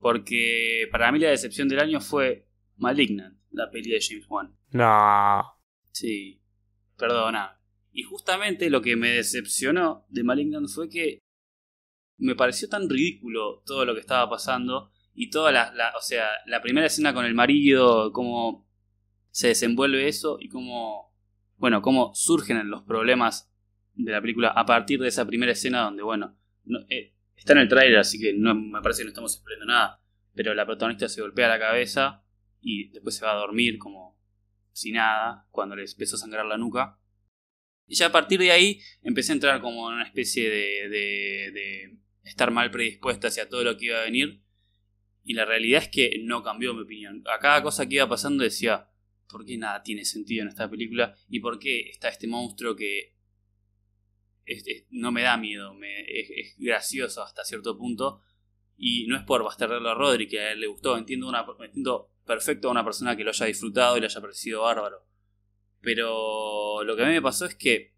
Porque para mí la decepción del año fue Malignant, la peli de James Wan. No. Sí. Perdona, y justamente lo que me decepcionó de Malignant fue que me pareció tan ridículo todo lo que estaba pasando y toda la, la, o sea, la primera escena con el marido, cómo se desenvuelve eso y cómo, bueno, cómo surgen los problemas de la película a partir de esa primera escena donde, bueno, eh, está en el tráiler, así que no me parece que no estamos esperando nada, pero la protagonista se golpea la cabeza y después se va a dormir como si nada cuando le empezó a sangrar la nuca y ya a partir de ahí empecé a entrar como en una especie de, estar mal predispuesta hacia todo lo que iba a venir. Y la realidad es que no cambió mi opinión. A cada cosa que iba pasando decía, ¿por qué nada tiene sentido en esta película? ¿Y por qué está este monstruo que no me da miedo? Me, es, gracioso hasta cierto punto. Y no es por bastardarlo a Rodri, que a él le gustó. Entiendo, una, entiendo perfecto a una persona que lo haya disfrutado y le haya parecido bárbaro. Pero lo que a mí me pasó es que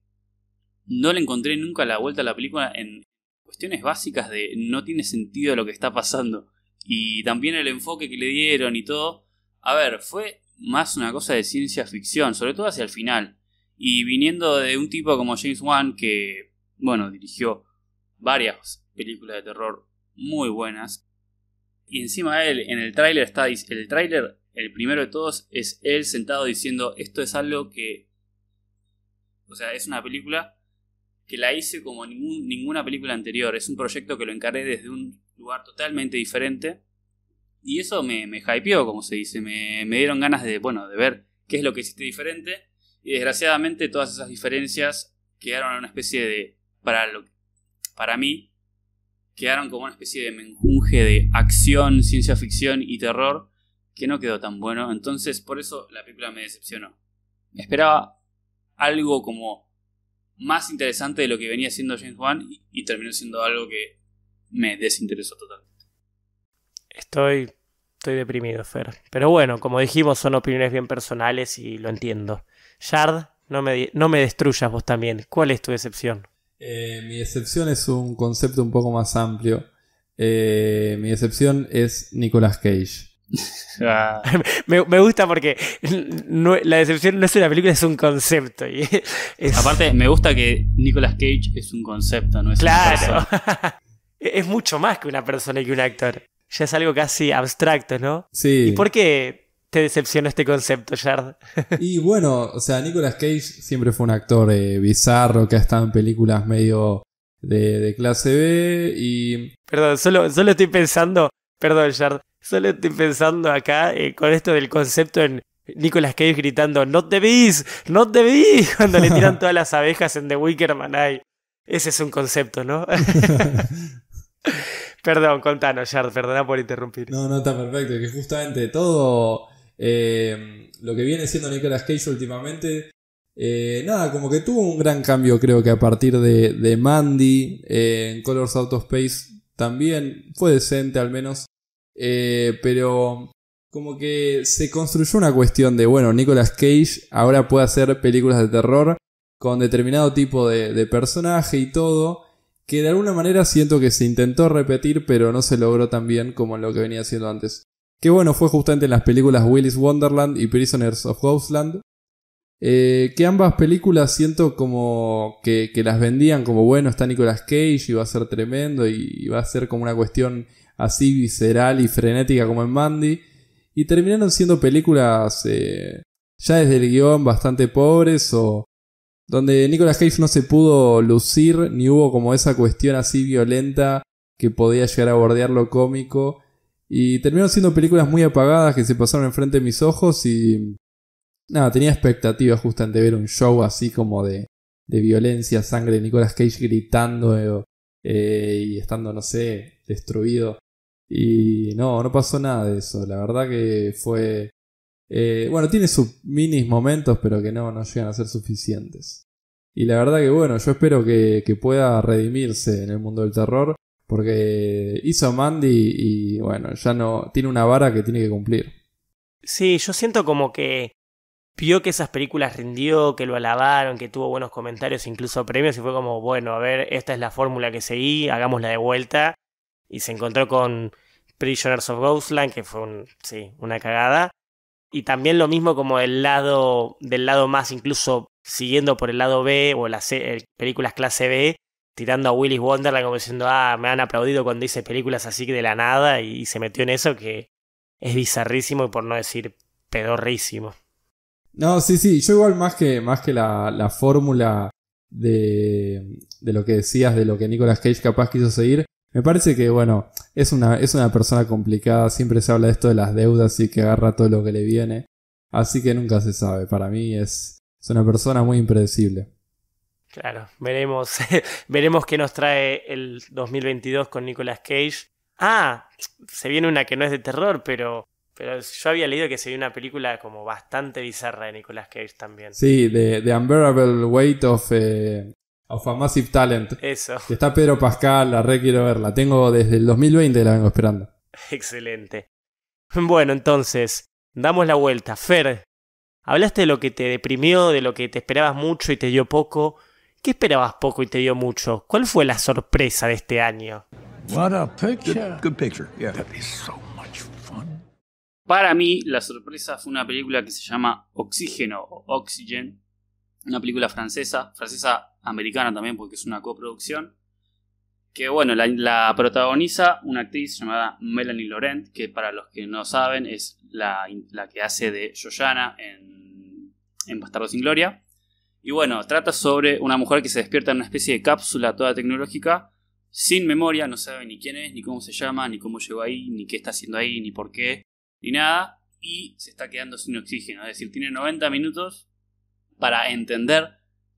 no le encontré nunca la vuelta a la película en cuestiones básicas de no tiene sentido lo que está pasando. Y también el enfoque que le dieron y todo. A ver, fue más una cosa de ciencia ficción, sobre todo hacia el final. Y viniendo de un tipo como James Wan, que, bueno, dirigió varias películas de terror muy buenas. Y encima de él, en el tráiler está el tráiler el primero de todos es él sentado diciendo, esto es algo que... O sea, es una película que la hice como ninguna película anterior. Es un proyecto que lo encaré desde un lugar totalmente diferente. Y eso me, me hypeó, como se dice. Me, dieron ganas de, bueno, de ver qué es lo que hiciste diferente. Y desgraciadamente todas esas diferencias quedaron en una especie de... Para, lo, para mí, quedaron como una especie de menjunje de acción, ciencia ficción y terror que no quedó tan bueno. Entonces, por eso la película me decepcionó. Me esperaba algo como más interesante de lo que venía siendo James Wan y, terminó siendo algo que me desinteresó totalmente. Estoy, estoy deprimido, Fer. Pero bueno, como dijimos, son opiniones bien personales y lo entiendo. Yard no me, no me destruyas vos también. ¿Cuál es tu decepción? Eh, mi decepción es un concepto un poco más amplio. Eh, mi decepción es Nicolas Cage. Ah. Me, gusta porque la decepción no es una película, es un concepto. Y Aparte, me gusta que Nicolas Cage es un concepto, no es claro. es mucho más que una persona y que un actor. Ya es algo casi abstracto, ¿no? Sí. ¿Y por qué te decepcionó este concepto, Jared? y bueno, o sea, Nicolas Cage siempre fue un actor eh, bizarro que ha estado en películas medio de, clase B y... Perdón, solo, solo estoy pensando Perdón, Shard. Solo estoy pensando acá eh, con esto del concepto en Nicolas Cage gritando ¡No te vis! ¡No te vis! Cuando le tiran todas las abejas en The Wicker Man. ese es un concepto, ¿no? Perdón, contanos, Shard. Perdona por interrumpir. No, no, está perfecto. Que justamente todo eh, lo que viene siendo Nicolas Cage últimamente... Eh, nada, como que tuvo un gran cambio creo que a partir de, de Mandy en Colors Out of Space también fue decente al menos, eh, pero como que se construyó una cuestión de, bueno, Nicolas Cage ahora puede hacer películas de terror con determinado tipo de, de personaje y todo, que de alguna manera siento que se intentó repetir, pero no se logró tan bien como lo que venía haciendo antes. Que bueno, fue justamente en las películas Willis Wonderland y Prisoners of Ghostland, eh, que ambas películas siento como que, que, las vendían como bueno, está Nicolas Cage y va a ser tremendo y, va a ser como una cuestión así visceral y frenética como en Mandy. Y terminaron siendo películas eh, ya desde el guión bastante pobres o donde Nicolas Cage no se pudo lucir ni hubo como esa cuestión así violenta que podía llegar a bordear lo cómico. Y terminaron siendo películas muy apagadas que se pasaron enfrente de mis ojos y nada, tenía expectativas justamente de ver un show así como de, de violencia, sangre de Nicolas Cage gritando eh, y estando, no sé, destruido. Y no, no pasó nada de eso. La verdad que fue... Eh, bueno, tiene sus minis momentos, pero que no, no llegan a ser suficientes. Y la verdad que bueno, yo espero que, pueda redimirse en el mundo del terror, porque hizo Mandy y bueno, ya no tiene una vara que tiene que cumplir. Sí, yo siento como que vio que esas películas rindió, que lo alabaron, que tuvo buenos comentarios, incluso premios, y fue como, bueno, a ver, esta es la fórmula que seguí, hagámosla de vuelta. Y se encontró con Prisoners of Ghostland, que fue sí, una cagada. Y también lo mismo como del lado, del lado más, incluso siguiendo por el lado B o las eh, películas clase B, tirando a Willis Wonderland como diciendo, ah, me han aplaudido cuando hice películas así de la nada y, y se metió en eso que es bizarrísimo y por no decir pedorrísimo. No, sí, sí. Yo igual más que, más que la, la fórmula de, de, lo que decías, de lo que Nicolas Cage capaz quiso seguir, me parece que, bueno, es una, es una persona complicada. Siempre se habla de esto de las deudas y que agarra todo lo que le viene. Así que nunca se sabe. Para mí es, es una persona muy impredecible. Claro, veremos, veremos qué nos trae el 2022 con Nicolas Cage. Ah, se viene una que no es de terror, pero pero yo había leído que sería una película como bastante bizarra de Nicolas Cage también. Sí, de The Unbearable Weight eh, of, a Massive Talent. Eso. está Pedro Pascal, la re quiero verla. Tengo desde el 2020 la vengo esperando. Excelente. Bueno, entonces, damos la vuelta. Fer, hablaste de lo que te deprimió, de lo que te esperabas mucho y te dio poco. ¿Qué esperabas poco y te dio mucho? ¿Cuál fue la sorpresa de este año? Para mí, la sorpresa fue una película que se llama Oxígeno o Oxygen, una película francesa, francesa americana también porque es una coproducción, que bueno, la, protagoniza una actriz llamada Melanie Laurent, que para los que no saben es la, que hace de Joyana en, en Bastardo sin Gloria. Y bueno, trata sobre una mujer que se despierta en una especie de cápsula toda tecnológica, sin memoria, no sabe ni quién es, ni cómo se llama, ni cómo llegó ahí, ni qué está haciendo ahí, ni por qué. Y nada, y se está quedando sin oxígeno. Es decir, tiene 90 minutos para entender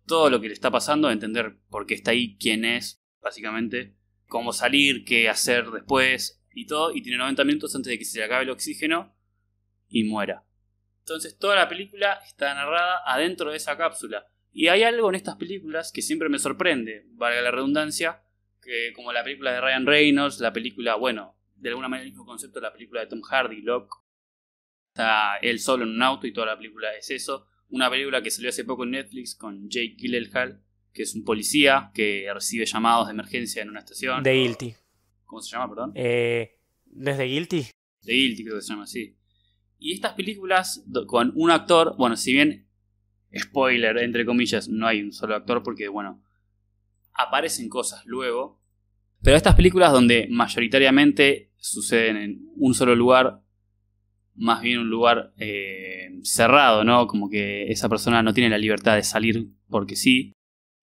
todo lo que le está pasando, entender por qué está ahí, quién es, básicamente, cómo salir, qué hacer después y todo, y tiene 90 minutos antes de que se le acabe el oxígeno y muera. Entonces toda la película está narrada adentro de esa cápsula. Y hay algo en estas películas que siempre me sorprende, valga la redundancia, que como la película de Ryan Reynolds, la película, bueno, de alguna manera el mismo concepto de la película de Tom Hardy, Locke. Está él solo en un auto y toda la película es eso. Una película que salió hace poco en Netflix con Jake Gyllenhaal, que es un policía que recibe llamados de emergencia en una estación. De Guilty. ¿Cómo se llama, perdón? ¿Desde eh, Guilty? De Guilty creo que se llama así. Y estas películas con un actor, bueno, si bien, spoiler, entre comillas, no hay un solo actor porque, bueno, aparecen cosas luego. Pero estas películas donde mayoritariamente suceden en un solo lugar, más bien un lugar eh, cerrado, ¿no? Como que esa persona no tiene la libertad de salir porque sí.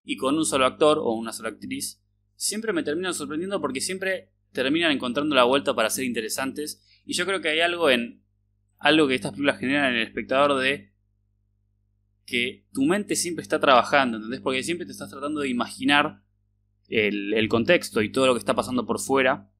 Y con un solo actor o una sola actriz, siempre me terminan sorprendiendo porque siempre terminan encontrando la vuelta para ser interesantes. Y yo creo que hay algo en. algo que estas películas generan en el espectador de que tu mente siempre está trabajando, ¿entendés? Porque siempre te estás tratando de imaginar el contexto y todo lo que está pasando por fuera.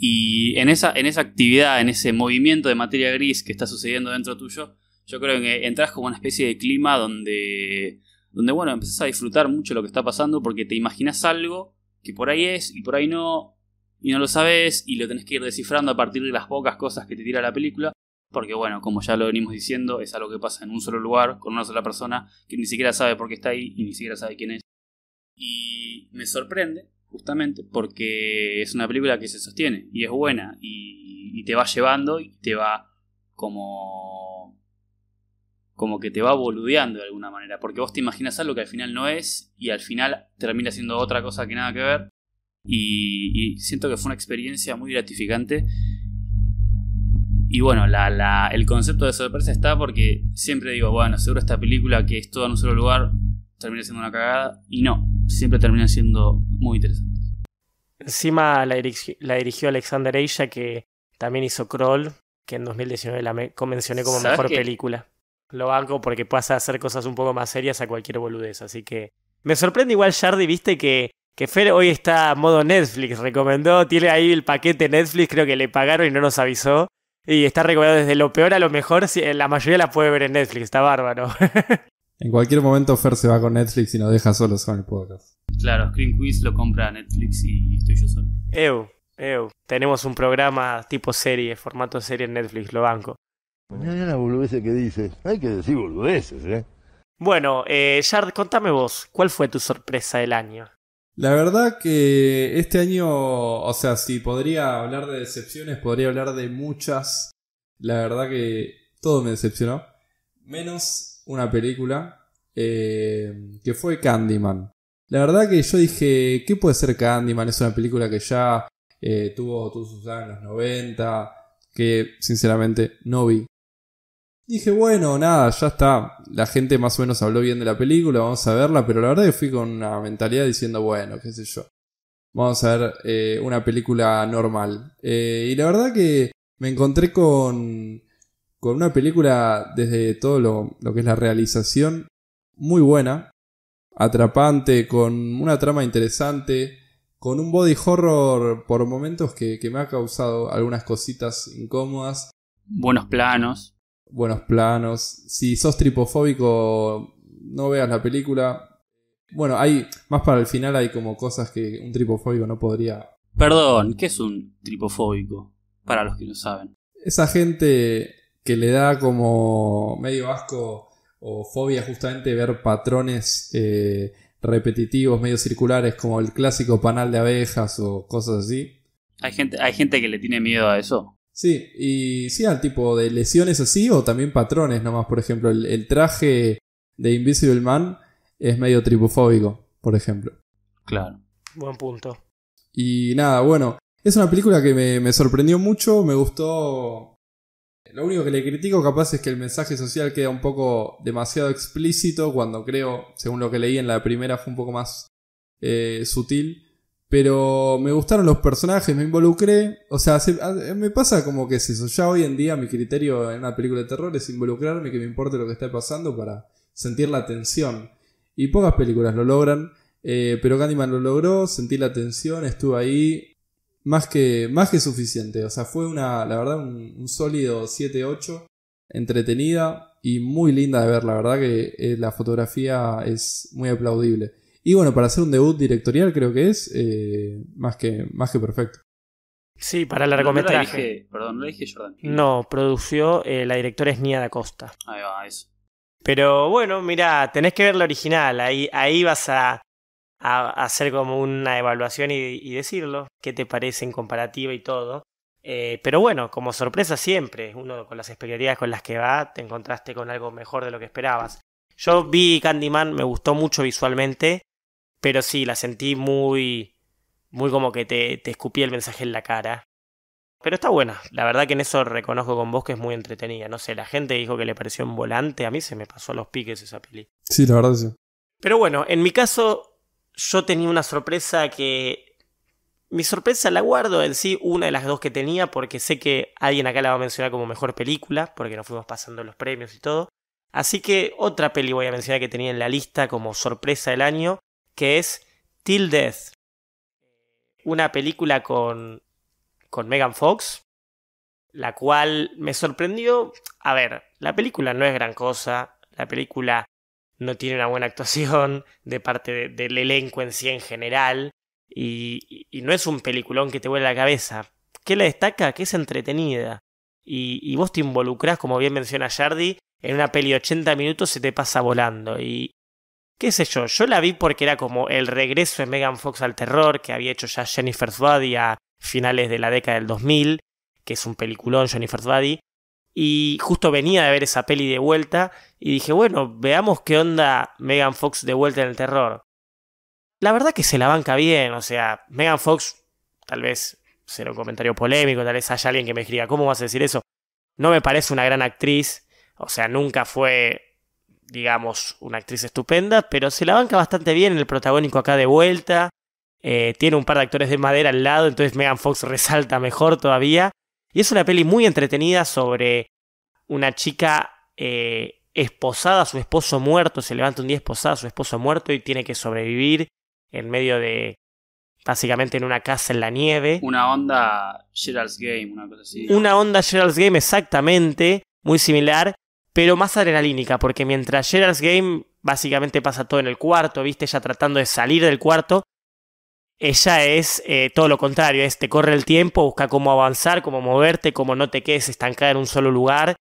Y en esa, en esa actividad, en ese movimiento de materia gris que está sucediendo dentro tuyo, yo creo que entras como una especie de clima donde, donde bueno, empezás a disfrutar mucho lo que está pasando porque te imaginas algo que por ahí es y por ahí no, y no lo sabes y lo tenés que ir descifrando a partir de las pocas cosas que te tira la película. Porque bueno, como ya lo venimos diciendo, es algo que pasa en un solo lugar, con una sola persona, que ni siquiera sabe por qué está ahí y ni siquiera sabe quién es. Y me sorprende justamente, porque es una película que se sostiene y es buena y, te va llevando y te va como como que te va boludeando de alguna manera, porque vos te imaginas algo que al final no es y al final termina siendo otra cosa que nada que ver y, siento que fue una experiencia muy gratificante y bueno, el concepto de sorpresa está porque siempre digo, bueno, seguro esta película que es toda en un solo lugar termina siendo una cagada y no, siempre termina siendo muy interesante. Encima la, dirigió Alexander Asia, que también hizo Crawl, que en 2019 la me mencioné como mejor película. Lo hago porque pasa a hacer cosas un poco más serias a cualquier boludez, así que... Me sorprende igual, Shardy, viste que, que Fer hoy está a modo Netflix, recomendó, tiene ahí el paquete Netflix, creo que le pagaron y no nos avisó. Y está recomendado desde lo peor a lo mejor, la mayoría la puede ver en Netflix, está bárbaro. En cualquier momento Fer se va con Netflix y nos deja solos con el podcast. Claro, Screen Quiz lo compra Netflix y estoy yo solo. Ew, ew. Tenemos un programa tipo serie, formato serie en Netflix, lo banco. Mira la boludez que dices. Hay que decir boludeces, ¿eh? Bueno, eh, Yard, contame vos, ¿cuál fue tu sorpresa del año? La verdad que este año, o sea, si podría hablar de decepciones, podría hablar de muchas. La verdad que todo me decepcionó. Menos una película eh, que fue Candyman. La verdad que yo dije, ¿qué puede ser Candyman? Es una película que ya eh, tuvo, todos sus años, los 90, que sinceramente no vi. Dije, bueno, nada, ya está. La gente más o menos habló bien de la película, vamos a verla, pero la verdad que fui con una mentalidad diciendo, bueno, qué sé yo. Vamos a ver eh, una película normal. y la verdad que me encontré con, con una película desde todo lo, lo que es la realización muy buena, atrapante, con una trama interesante, con un body horror por momentos que, que me ha causado algunas cositas incómodas. Buenos planos. Buenos planos. Si sos tripofóbico, no veas la película. Bueno, hay más para el final hay como cosas que un tripofóbico no podría. Perdón, ¿qué es un tripofóbico? Para los que no saben. Esa gente que le da como medio asco o fobia justamente ver patrones eh, repetitivos, medio circulares, como el clásico panal de abejas o cosas así. Hay gente, hay gente que le tiene miedo a eso. Sí, y sí, al tipo de lesiones así o también patrones nomás. Por ejemplo, el, traje de Invisible Man es medio tripofóbico, por ejemplo. Claro. Buen punto. Y nada, bueno, es una película que me sorprendió mucho, me gustó lo único que le critico capaz es que el mensaje social queda un poco demasiado explícito cuando creo, según lo que leí en la primera, fue un poco más eh, sutil. Pero me gustaron los personajes, me involucré. O sea, me pasa como que es eso. Ya hoy en día mi criterio en una película de terror es involucrarme, que me importe lo que está pasando para sentir la tensión. Y pocas películas lo logran. Eh, pero Candyman lo logró, sentí la tensión, estuve ahí más que, más que suficiente. O sea, fue una, la verdad, un, sólido 7-8, entretenida y muy linda de ver. La verdad que eh, la fotografía es muy aplaudible. Y bueno, para hacer un debut directorial creo que es eh, más, que, más que perfecto. Sí, para el largometraje. No, no la dije, Jordan. No, produció eh, la directora es Nia da Costa. Ahí va, eso. Pero bueno, mirá, tenés que ver la original, ahí, ahí vas a a, hacer como una evaluación y, decirlo, qué te parece en comparativa y todo. Eh, pero bueno, como sorpresa siempre, uno con las expectativas con las que va, te encontraste con algo mejor de lo que esperabas. Yo vi Candyman, me gustó mucho visualmente, pero sí, la sentí muy, muy como que te, te escupí el mensaje en la cara. Pero está buena, la verdad que en eso reconozco con vos que es muy entretenida. No sé, la gente dijo que le pareció un volante, a mí se me pasó a los piques esa peli. Sí, la verdad sí. Pero bueno, en mi caso yo tenía una sorpresa que... Mi sorpresa la guardo en sí, una de las dos que tenía, porque sé que alguien acá la va a mencionar como mejor película, porque nos fuimos pasando los premios y todo. Así que otra peli voy a mencionar que tenía en la lista como sorpresa del año, que es Till Death. Una película con, con Megan Fox, la cual me sorprendió. A ver, la película no es gran cosa, la película no tiene una buena actuación de parte del elenco en sí en general. Y, no es un peliculón que te vuela la cabeza. ¿Qué la destaca? Que es entretenida. Y, vos te involucrás, como bien menciona Jardi, en una peli de 80 minutos se te pasa volando. Y qué sé yo, yo la vi porque era como el regreso de Megan Fox al terror que había hecho ya Jennifer Body a finales de la década del 2000, que es un peliculón Jennifer Body. Y justo venía de ver esa peli de vuelta y dije, bueno, veamos qué onda Megan Fox de vuelta en el terror. La verdad que se la banca bien, o sea, Megan Fox, tal vez será un comentario polémico, tal vez haya alguien que me escriba, ¿cómo vas a decir eso? No me parece una gran actriz, o sea, nunca fue, digamos, una actriz estupenda, pero se la banca bastante bien el protagónico acá de vuelta. Eh, tiene un par de actores de madera al lado, entonces Megan Fox resalta mejor todavía. Y es una peli muy entretenida sobre una chica eh, esposada, su esposo muerto, se levanta un día esposada, su esposo muerto y tiene que sobrevivir en medio de, básicamente en una casa en la nieve. Una onda Gerald's Game, una cosa así. Una onda Gerald's Game exactamente, muy similar, pero más adrenalínica, porque mientras Gerald's Game básicamente pasa todo en el cuarto, viste, ella tratando de salir del cuarto, ella es eh, todo lo contrario, es te corre el tiempo, busca cómo avanzar, cómo moverte, cómo no te quedes estancada en un solo lugar,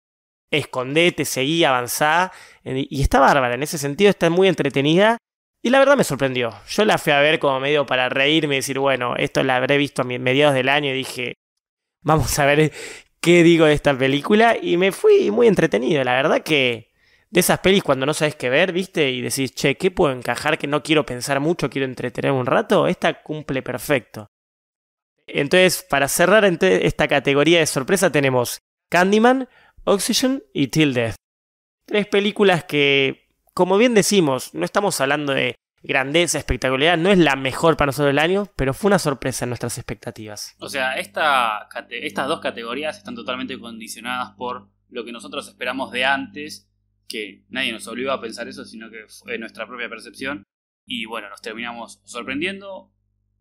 escondete, seguí, avanzá. Y está bárbara, en ese sentido está muy entretenida. Y la verdad me sorprendió. Yo la fui a ver como medio para reírme y decir, bueno, esto la habré visto a mediados del año y dije, vamos a ver qué digo de esta película. Y me fui muy entretenido. La verdad que de esas pelis cuando no sabes qué ver, ¿viste? Y decís, che, ¿qué puedo encajar que no quiero pensar mucho, quiero entretener un rato? Esta cumple perfecto. Entonces, para cerrar esta categoría de sorpresa tenemos Candyman, Oxygen y Till Death. Tres películas que, como bien decimos, no estamos hablando de grandeza, espectacularidad, no es la mejor para nosotros del año, pero fue una sorpresa en nuestras expectativas. O sea, estas dos categorías están totalmente condicionadas por lo que nosotros esperamos de antes que nadie nos obligó a pensar eso, sino que fue nuestra propia percepción. Y bueno, nos terminamos sorprendiendo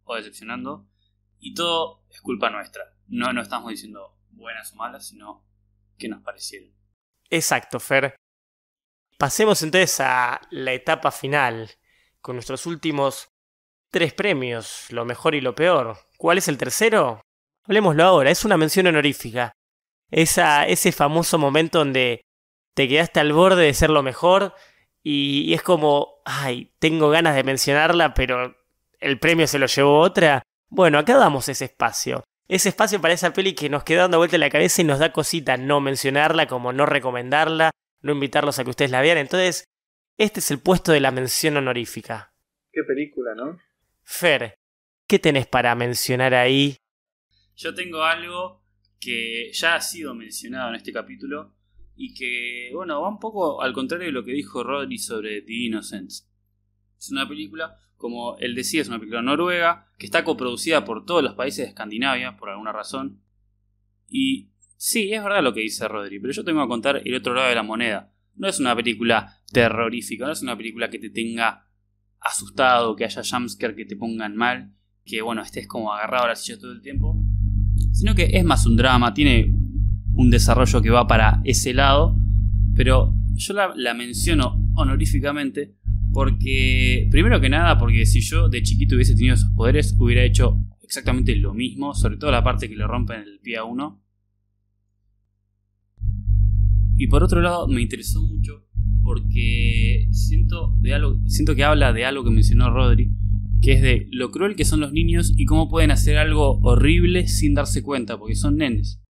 o decepcionando. Y todo es culpa nuestra. No, no estamos diciendo buenas o malas, sino que nos parecieron. Exacto, Fer. Pasemos entonces a la etapa final, con nuestros últimos tres premios, lo mejor y lo peor. ¿Cuál es el tercero? Hablemoslo ahora, es una mención honorífica. Esa, ese famoso momento donde te quedaste al borde de ser lo mejor y, es como, ay, tengo ganas de mencionarla, pero el premio se lo llevó otra. Bueno, acá damos ese espacio. Ese espacio para esa peli que nos queda dando vuelta la cabeza y nos da cosita no mencionarla, como no recomendarla, no invitarlos a que ustedes la vean. Entonces, este es el puesto de la mención honorífica. Qué película, ¿no? Fer, ¿qué tenés para mencionar ahí? Yo tengo algo que ya ha sido mencionado en este capítulo, y que, bueno, va un poco al contrario de lo que dijo Rodri sobre The Innocents. Es una película, como él decía, es una película noruega que está coproducida por todos los países de Escandinavia, por alguna razón. Y sí, es verdad lo que dice Rodri, pero yo tengo que contar el otro lado de la moneda. No es una película terrorífica, no es una película que te tenga asustado, que haya jumpscare que te pongan mal, que bueno, estés como agarrado a la silla todo el tiempo, sino que es más un drama, tiene un desarrollo que va para ese lado, pero yo la, menciono honoríficamente porque, primero que nada, porque si yo de chiquito hubiese tenido esos poderes, hubiera hecho exactamente lo mismo, sobre todo la parte que le rompen el pie a uno. Y por otro lado, me interesó mucho porque siento, de algo, siento que habla de algo que mencionó Rodri, que es de lo cruel que son los niños y cómo pueden hacer algo horrible sin darse cuenta, porque son nenes.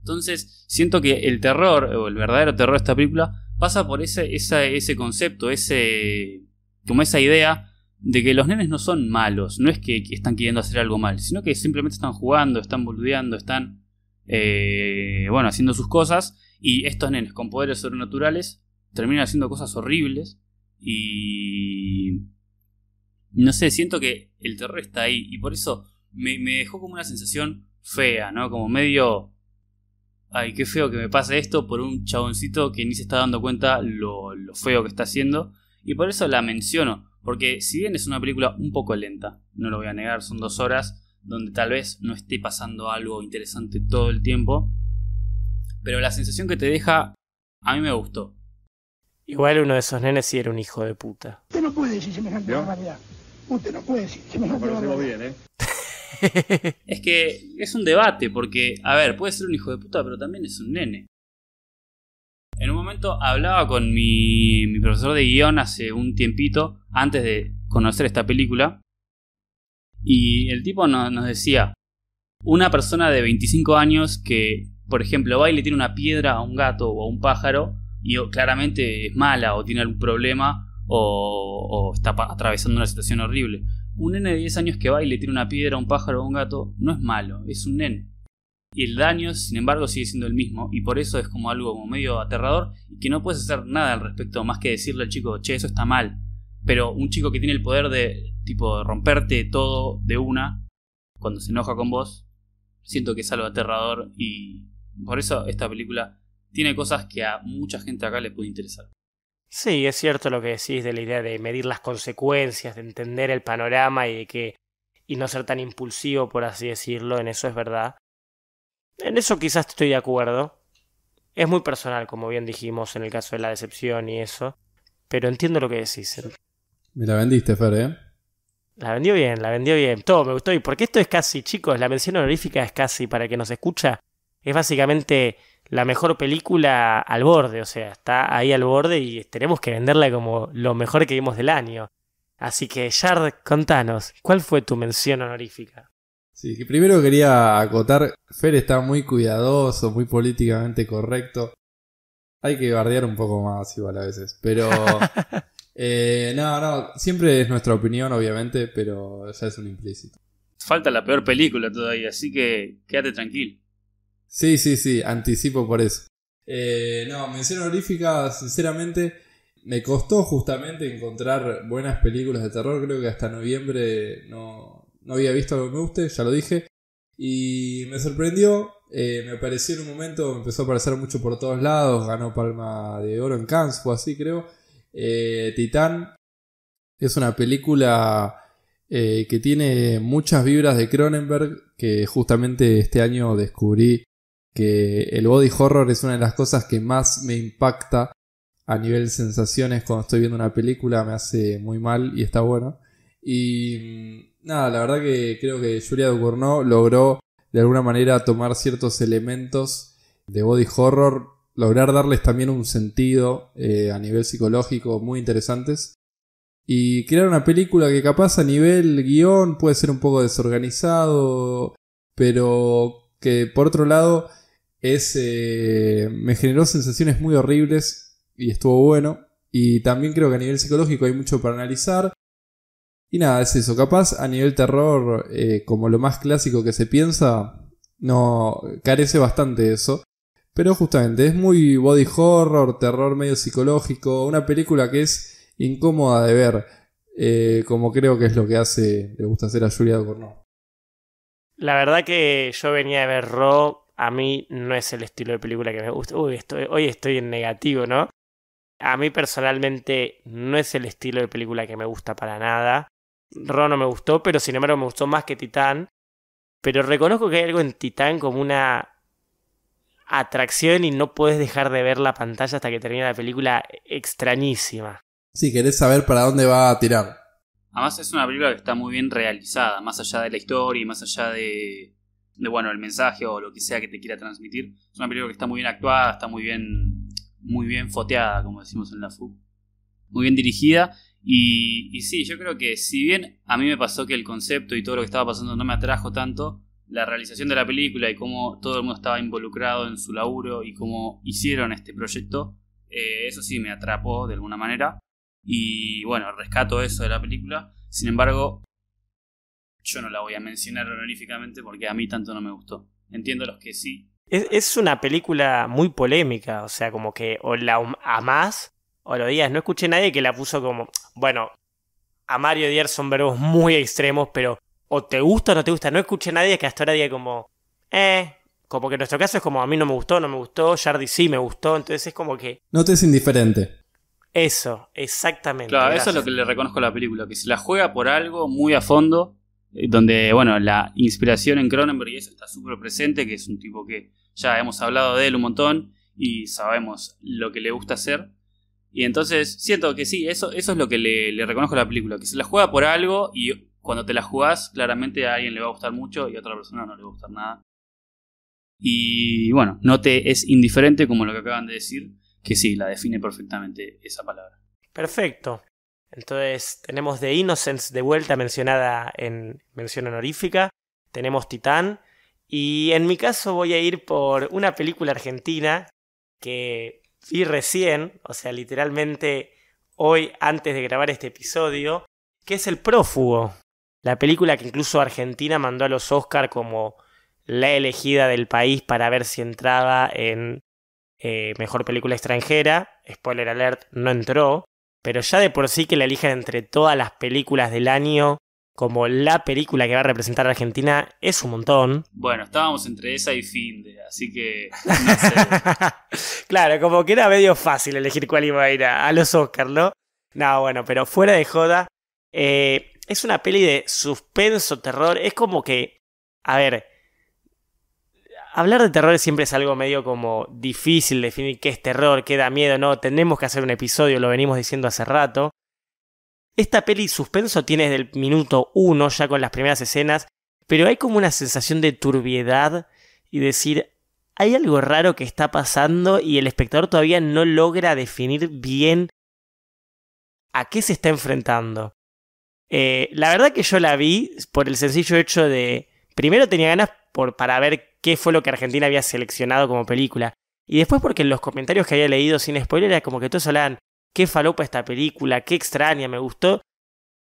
Entonces, siento que el terror, o el verdadero terror de esta película, pasa por ese, ese concepto, ese, como esa idea de que los nenes no son malos, no es que están queriendo hacer algo mal, sino que simplemente están jugando, están boludeando, están, eh, bueno, haciendo sus cosas, y estos nenes con poderes sobrenaturales terminan haciendo cosas horribles, y... No sé, siento que el terror está ahí, y por eso me, me dejó como una sensación fea, ¿no? Como medio ay, qué feo que me pase esto por un chaboncito que ni se está dando cuenta lo, feo que está haciendo. Y por eso la menciono, porque si bien es una película un poco lenta, no lo voy a negar, son dos horas donde tal vez no esté pasando algo interesante todo el tiempo, pero la sensación que te deja a mí me gustó. Igual uno de esos nenes sí era un hijo de puta. Usted no puede decir semejante Usted no puede decir semejante bien, ¿eh? es que es un debate, porque, a ver, puede ser un hijo de puta, pero también es un nene. En un momento hablaba con mi, profesor de guión hace un tiempito, antes de conocer esta película, y el tipo nos decía, una persona de 25 años que, por ejemplo, va y le tiene una piedra a un gato o a un pájaro, y claramente es mala o tiene algún problema, o, está atravesando una situación horrible. Un nene de 10 años que va y le tira una piedra a un pájaro o a un gato no es malo, es un nene. Y el daño, sin embargo, sigue siendo el mismo, y por eso es como algo medio aterrador, y que no puedes hacer nada al respecto más que decirle al chico, che, eso está mal. Pero un chico que tiene el poder de, tipo, romperte todo de una, cuando se enoja con vos, siento que es algo aterrador, y por eso esta película tiene cosas que a mucha gente acá le puede interesar. Sí, es cierto lo que decís de la idea de medir las consecuencias, de entender el panorama y de que y no ser tan impulsivo, por así decirlo, en eso es verdad. En eso quizás estoy de acuerdo. Es muy personal, como bien dijimos en el caso de la decepción y eso, pero entiendo lo que decís. ¿eh? Me la vendiste, Fer, ¿eh? La vendió bien, la vendió bien. Todo me gustó. Y porque esto es casi, chicos, la mención honorífica es casi, para que nos escucha, es básicamente la mejor película al borde, o sea, está ahí al borde y tenemos que venderla como lo mejor que vimos del año. Así que, Yard, contanos, ¿cuál fue tu mención honorífica? Sí, que primero quería acotar, Fer está muy cuidadoso, muy políticamente correcto. Hay que bardear un poco más igual a veces, pero... Eh, no, no, siempre es nuestra opinión, obviamente, pero ya es un implícito. Falta la peor película todavía, así que quédate tranquilo. Sí, sí, sí, anticipo por eso. Eh, no, mención honorífica, sinceramente, me costó justamente encontrar buenas películas de terror. Creo que hasta noviembre no, había visto algo que me guste, ya lo dije. Y me sorprendió, eh, me apareció en un momento, empezó a aparecer mucho por todos lados, ganó Palma de Oro en Cannes, fue así creo. Eh, Titán es una película que tiene muchas vibras de Cronenberg, que justamente este año descubrí que el body horror es una de las cosas que más me impacta a nivel sensaciones cuando estoy viendo una película, me hace muy mal y está bueno. Y mm, nada, la verdad que creo que Julia Ducournau logró de alguna manera tomar ciertos elementos de body horror, lograr darles también un sentido eh, a nivel psicológico muy interesantes. Y crear una película que capaz a nivel guión puede ser un poco desorganizado, pero que por otro lado es, eh, me generó sensaciones muy horribles y estuvo bueno. Y también creo que a nivel psicológico hay mucho para analizar. Y nada, es eso. Capaz a nivel terror, eh, como lo más clásico que se piensa, no carece bastante de eso. Pero justamente es muy body horror, terror medio psicológico, una película que es incómoda de ver, eh, como creo que es lo que hace, le gusta hacer a Julia Corno. La verdad que yo venía de ver Rock a mí no es el estilo de película que me gusta. Uy, estoy, hoy estoy en negativo, ¿no? A mí personalmente no es el estilo de película que me gusta para nada. Ro no me gustó, pero sin embargo me gustó más que Titán. Pero reconozco que hay algo en Titán como una atracción y no puedes dejar de ver la pantalla hasta que termina la película extrañísima. Sí, querés saber para dónde va a tirar. Además es una película que está muy bien realizada, más allá de la historia y más allá de, de, bueno, el mensaje o lo que sea que te quiera transmitir. Es una película que está muy bien actuada, está muy bien, muy bien foteada, como decimos en la FU. Muy bien dirigida. Y, sí, yo creo que si bien a mí me pasó que el concepto y todo lo que estaba pasando no me atrajo tanto, la realización de la película y cómo todo el mundo estaba involucrado en su laburo y cómo hicieron este proyecto, eh, eso sí me atrapó de alguna manera. Y bueno, rescato eso de la película. Sin embargo, yo no la voy a mencionar honoríficamente porque a mí tanto no me gustó. Entiendo los que sí. Es, una película muy polémica, o sea, como que o la amás o lo digas. No escuché a nadie que la puso como, bueno, ...a Mario Dier... son verbos muy extremos, pero o te gusta o no te gusta. No escuché a nadie que hasta ahora diga como, eh, como que en nuestro caso es como a mí no me gustó, no me gustó, Jardy sí me gustó, entonces es como que... No te es indiferente. Eso, exactamente. Claro, eso es lo que le reconozco a la película, que se la juega por algo muy a fondo eh, donde, bueno, la inspiración en Cronenberg y eso está súper presente, que es un tipo que ya hemos hablado de él un montón y sabemos lo que le gusta hacer. Y entonces siento que sí, eso, eso es lo que le, le, reconozco a la película, que se la juega por algo y cuando te la jugás, claramente a alguien le va a gustar mucho y a otra persona no le va a gustar nada. Y bueno, no te es indiferente como lo que acaban de decir, que sí, la define perfectamente esa palabra. Perfecto. Entonces tenemos The Innocence de vuelta mencionada en mención honorífica, tenemos Titán y en mi caso voy a ir por una película argentina que vi recién, o sea, literalmente hoy antes de grabar este episodio, que es El prófugo, la película que incluso Argentina mandó a los Oscar como la elegida del país para ver si entraba en eh, Mejor Película Extranjera. Spoiler alert, no entró. Pero ya de por sí que la elija entre todas las películas del año como la película que va a representar a Argentina es un montón. Bueno, estábamos entre esa y Finde, así que. claro, como que era medio fácil elegir cuál iba a ir a, los Oscars, ¿no? No, bueno, pero fuera de joda, eh, es una peli de suspenso, terror. Es como que. A ver, hablar de terror siempre es algo medio como difícil definir qué es terror, qué da miedo, no, tenemos que hacer un episodio, lo venimos diciendo hace rato. Esta peli suspenso tiene desde el minuto uno, ya con las primeras escenas, pero hay como una sensación de turbiedad y decir, hay algo raro que está pasando y el espectador todavía no logra definir bien a qué se está enfrentando. Eh, la verdad que yo la vi por el sencillo hecho de, primero tenía ganas por, para ver qué fue lo que Argentina había seleccionado como película. Y después porque en los comentarios que había leído sin spoiler era como que todos hablaban, qué falopa esta película, qué extraña, me gustó.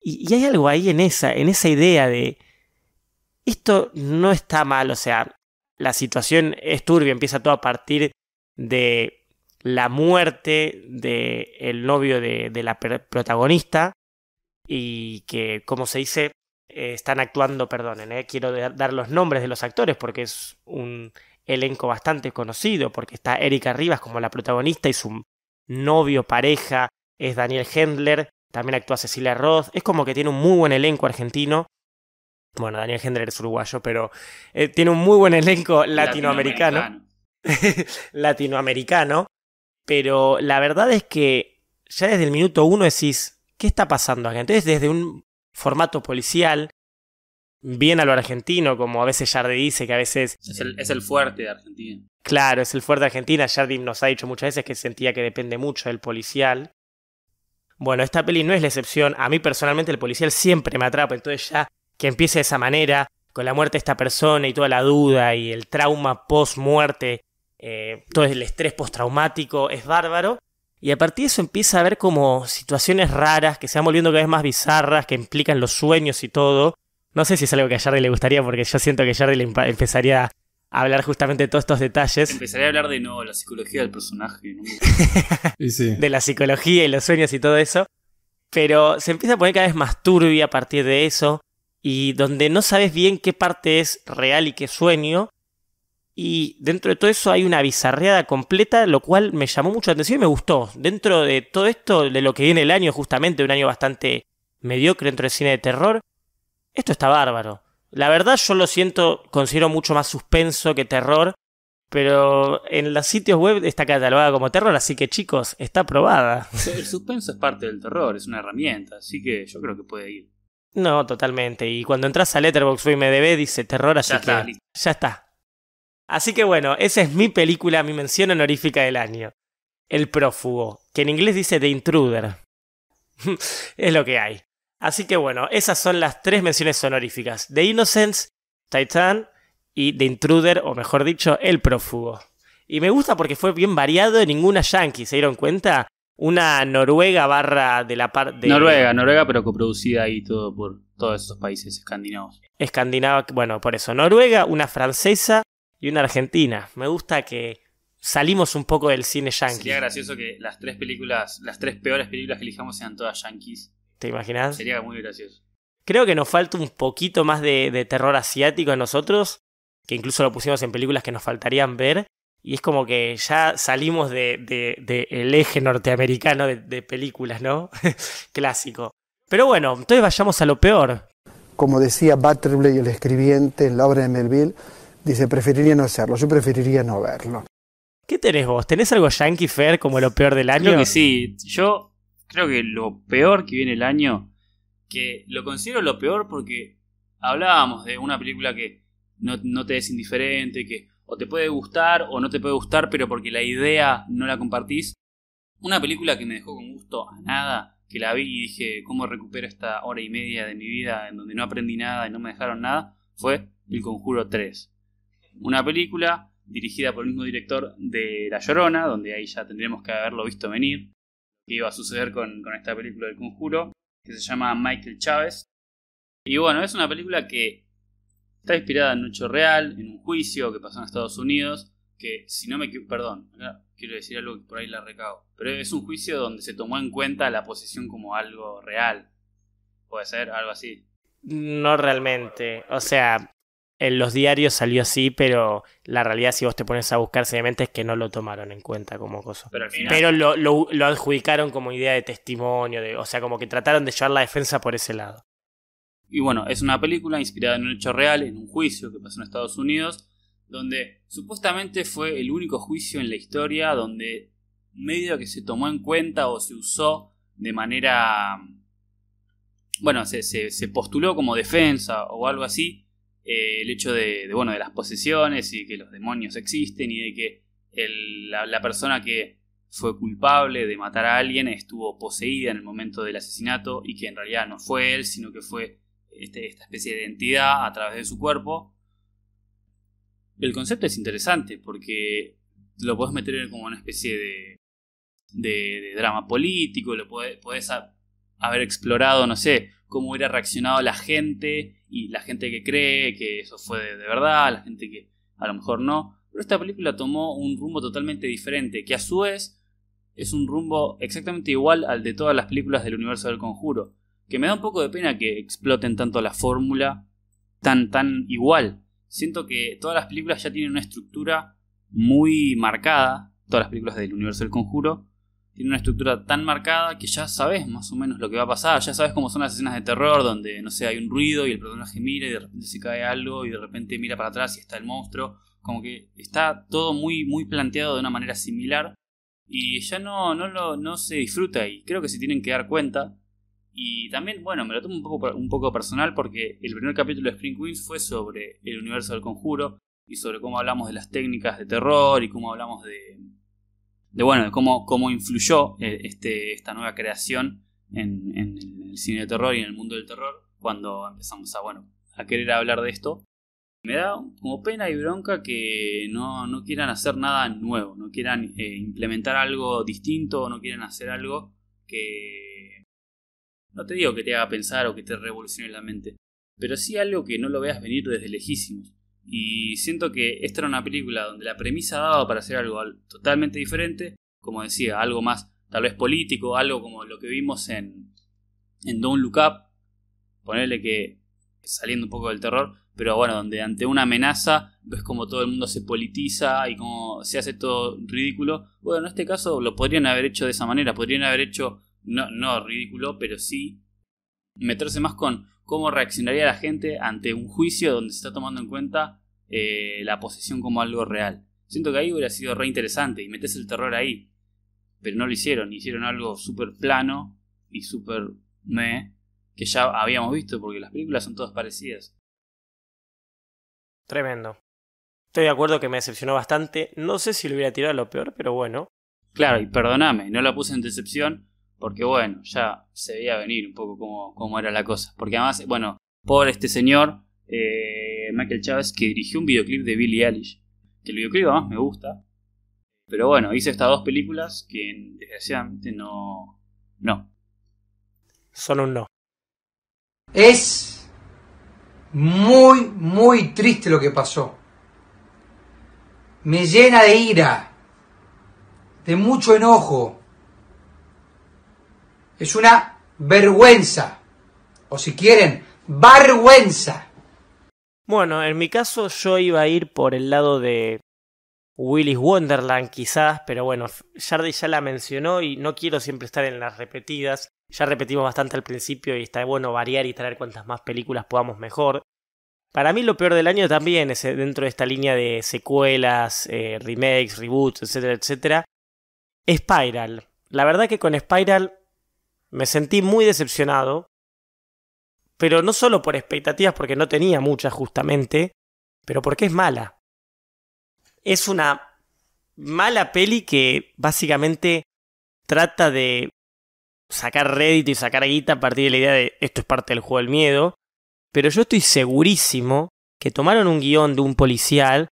Y, hay algo ahí en esa, en esa idea de, esto no está mal, o sea, la situación es turbia, empieza todo a partir de la muerte del el novio de la protagonista y que, como se dice, eh, están actuando, perdonen, eh, quiero dar los nombres de los actores porque es un elenco bastante conocido, porque está Erika Rivas como la protagonista y su novio, pareja, es Daniel Hendler, también actúa Cecilia Roth, es como que tiene un muy buen elenco argentino. Bueno, Daniel Hendler es uruguayo, pero eh, tiene un muy buen elenco latinoamericano. Latinoamericano. latinoamericano. Pero la verdad es que ya desde el minuto uno decís, ¿qué está pasando acá? Entonces, desde un formato policial, bien a lo argentino, como a veces Jardi dice, que a veces... Es el, fuerte de Argentina. Claro, es el fuerte de Argentina. Jardi nos ha dicho muchas veces que sentía que depende mucho del policial. Bueno, esta peli no es la excepción. A mí personalmente el policial siempre me atrapa, entonces ya que empiece de esa manera, con la muerte de esta persona y toda la duda y el trauma post-muerte, eh, todo el estrés postraumático, es bárbaro. Y a partir de eso empieza a haber como situaciones raras que se van volviendo cada vez más bizarras, que implican los sueños y todo. No sé si es algo que a le gustaría, porque yo siento que Jardy le empezaría a hablar justamente de todos estos detalles. Empezaría a hablar de no, la psicología del personaje. De la psicología y los sueños y todo eso. Pero se empieza a poner cada vez más turbia a partir de eso. Y donde no sabes bien qué parte es real y qué sueño. Y dentro de todo eso hay una bizarreada completa, lo cual me llamó mucho la atención y me gustó. Dentro de todo esto, de lo que viene el año, justamente, un año bastante mediocre dentro del cine de terror, esto está bárbaro. La verdad, yo lo siento, considero mucho más suspenso que terror, pero en los sitios web está catalogada como terror, así que chicos, está aprobada. El suspenso es parte del terror, es una herramienta, así que yo creo que puede ir. No, totalmente. Y cuando entras a Letterboxd o MDB dice terror, así que ya está, Así que bueno, esa es mi película, mi mención honorífica del año. El prófugo, que en inglés dice The Intruder. es lo que hay. Así que bueno, esas son las tres menciones honoríficas. The Innocence, Titan y The Intruder, o mejor dicho, El prófugo. Y me gusta porque fue bien variado, ninguna yankee, ¿se dieron cuenta? Una noruega barra de la parte... Noruega, Noruega, pero coproducida ahí todo por todos esos países escandinavos. Escandinava, bueno, por eso. Noruega, una francesa, y una argentina. Me gusta que salimos un poco del cine yankee. Sería gracioso que las tres películas, las tres peores películas que elijamos sean todas yankees. ¿Te imaginas? Sería muy gracioso. Creo que nos falta un poquito más de, terror asiático a nosotros, que incluso lo pusimos en películas que nos faltarían ver. Y es como que ya salimos del de, el eje norteamericano de, películas, ¿no? Clásico. Pero bueno, entonces vayamos a lo peor. Como decía y el escribiente, en la obra de Melville, dice, preferiría no hacerlo, yo preferiría no verlo. ¿Qué tenés vos? ¿Tenés algo Yankee Fair como lo peor del año? Creo que sí. Yo creo que lo peor que viene el año, que lo considero lo peor porque hablábamos de una película que no, no te es indiferente, que o te puede gustar o no te puede gustar, pero porque la idea no la compartís. Una película que me dejó con gusto a nada, que la vi y dije, ¿cómo recupero esta hora y media de mi vida en donde no aprendí nada y no me dejaron nada? Fue El Conjuro 3 una película dirigida por el mismo director de La Llorona, donde ahí ya tendríamos que haberlo visto venir, que iba a suceder con, esta película del conjuro, que se llama Michael Chávez. Y bueno, es una película que está inspirada en un hecho real, en un juicio que pasó en Estados Unidos, que si no me equivoco, perdón, quiero decir algo que por ahí la recago, pero es un juicio donde se tomó en cuenta la posición como algo real. Puede ser algo así. No realmente, o sea, en los diarios salió así, pero la realidad, si vos te pones a buscar seriamente, es que no lo tomaron en cuenta como cosa. Pero, lo, lo, lo, adjudicaron como idea de testimonio, de, o sea, como que trataron de llevar la defensa por ese lado. Y bueno, es una película inspirada en un hecho real, en un juicio que pasó en Estados Unidos, donde supuestamente fue el único juicio en la historia donde medio que se tomó en cuenta o se usó de manera. Mm, bueno, se postuló como defensa o algo así eh, el hecho de, bueno, de las posesiones y que los demonios existen y de que la, persona que fue culpable de matar a alguien estuvo poseída en el momento del asesinato y que en realidad no fue él, sino que fue este, esta especie de entidad a través de su cuerpo. El concepto es interesante porque lo podés meter como una especie de, de, drama político, lo podés, haber explorado, no sé, cómo hubiera reaccionado la gente y la gente que cree que eso fue de, de verdad, la gente que a lo mejor no. Pero esta película tomó un rumbo totalmente diferente, que a su vez es un rumbo exactamente igual al de todas las películas del universo del conjuro. Que me da un poco de pena que exploten tanto la fórmula tan, tan igual. Siento que todas las películas ya tienen una estructura muy marcada, todas las películas del universo del conjuro, tiene una estructura tan marcada que ya sabes más o menos lo que va a pasar, ya sabes cómo son las escenas de terror donde, no sé, hay un ruido y el personaje mira y de repente se cae algo y de repente mira para atrás y está el monstruo, como que está todo muy, muy planteado de una manera similar y ya no, no, lo, no se disfruta y creo que se tienen que dar cuenta. Y también, bueno, me lo tomo un poco, un poco personal porque el primer capítulo de Spring Queens fue sobre el universo del conjuro y sobre cómo hablamos de las técnicas de terror y cómo hablamos de, de bueno, cómo, influyó eh, este, esta nueva creación en, el cine de terror y en el mundo del terror cuando empezamos a, bueno, a querer hablar de esto. Me da como pena y bronca que no, quieran hacer nada nuevo, no quieran eh, implementar algo distinto, no quieran hacer algo que... No te digo que te haga pensar o que te revolucione la mente, pero sí algo que no lo veas venir desde lejísimos. Y siento que esta era una película donde la premisa daba para hacer algo totalmente diferente, como decía, algo más tal vez político, algo como lo que vimos en, en Don't Look Up, ponerle que saliendo un poco del terror, pero bueno, donde ante una amenaza ves como todo el mundo se politiza y como se hace todo ridículo. Bueno, en este caso lo podrían haber hecho de esa manera, podrían haber hecho, no, no ridículo, pero sí meterse más con cómo reaccionaría la gente ante un juicio donde se está tomando en cuenta eh, la posesión como algo real. Siento que ahí hubiera sido re interesante y metes el terror ahí. Pero no lo hicieron, hicieron algo súper plano y súper me que ya habíamos visto porque las películas son todas parecidas. Tremendo. Estoy de acuerdo que me decepcionó bastante. No sé si lo hubiera tirado a lo peor, pero bueno. Claro, y perdóname, no la puse en decepción porque bueno, ya se veía venir un poco cómo, era la cosa. Porque además, bueno, por este señor, eh, Michael Chávez, que dirigió un videoclip de Billy Eilish, que el videoclip además me gusta, pero bueno, hice estas dos películas que desgraciadamente no... No. Solo un no. Es muy, muy triste lo que pasó. Me llena de ira, de mucho enojo es una vergüenza. O si quieren, vergüenza. Bueno, en mi caso yo iba a ir por el lado de Willis Wonderland quizás, pero bueno, Jardy ya la mencionó y no quiero siempre estar en las repetidas. Ya repetimos bastante al principio y está bueno variar y traer cuantas más películas podamos mejor. Para mí lo peor del año también es eh, dentro de esta línea de secuelas, eh, remakes, reboots, etcétera, etcétera. Spiral. La verdad que con Spiral me sentí muy decepcionado, pero no solo por expectativas, porque no tenía muchas justamente, pero porque es mala. Es una mala peli que básicamente trata de sacar rédito y sacar guita a partir de la idea de esto es parte del juego del miedo, pero yo estoy segurísimo que tomaron un guión de un policial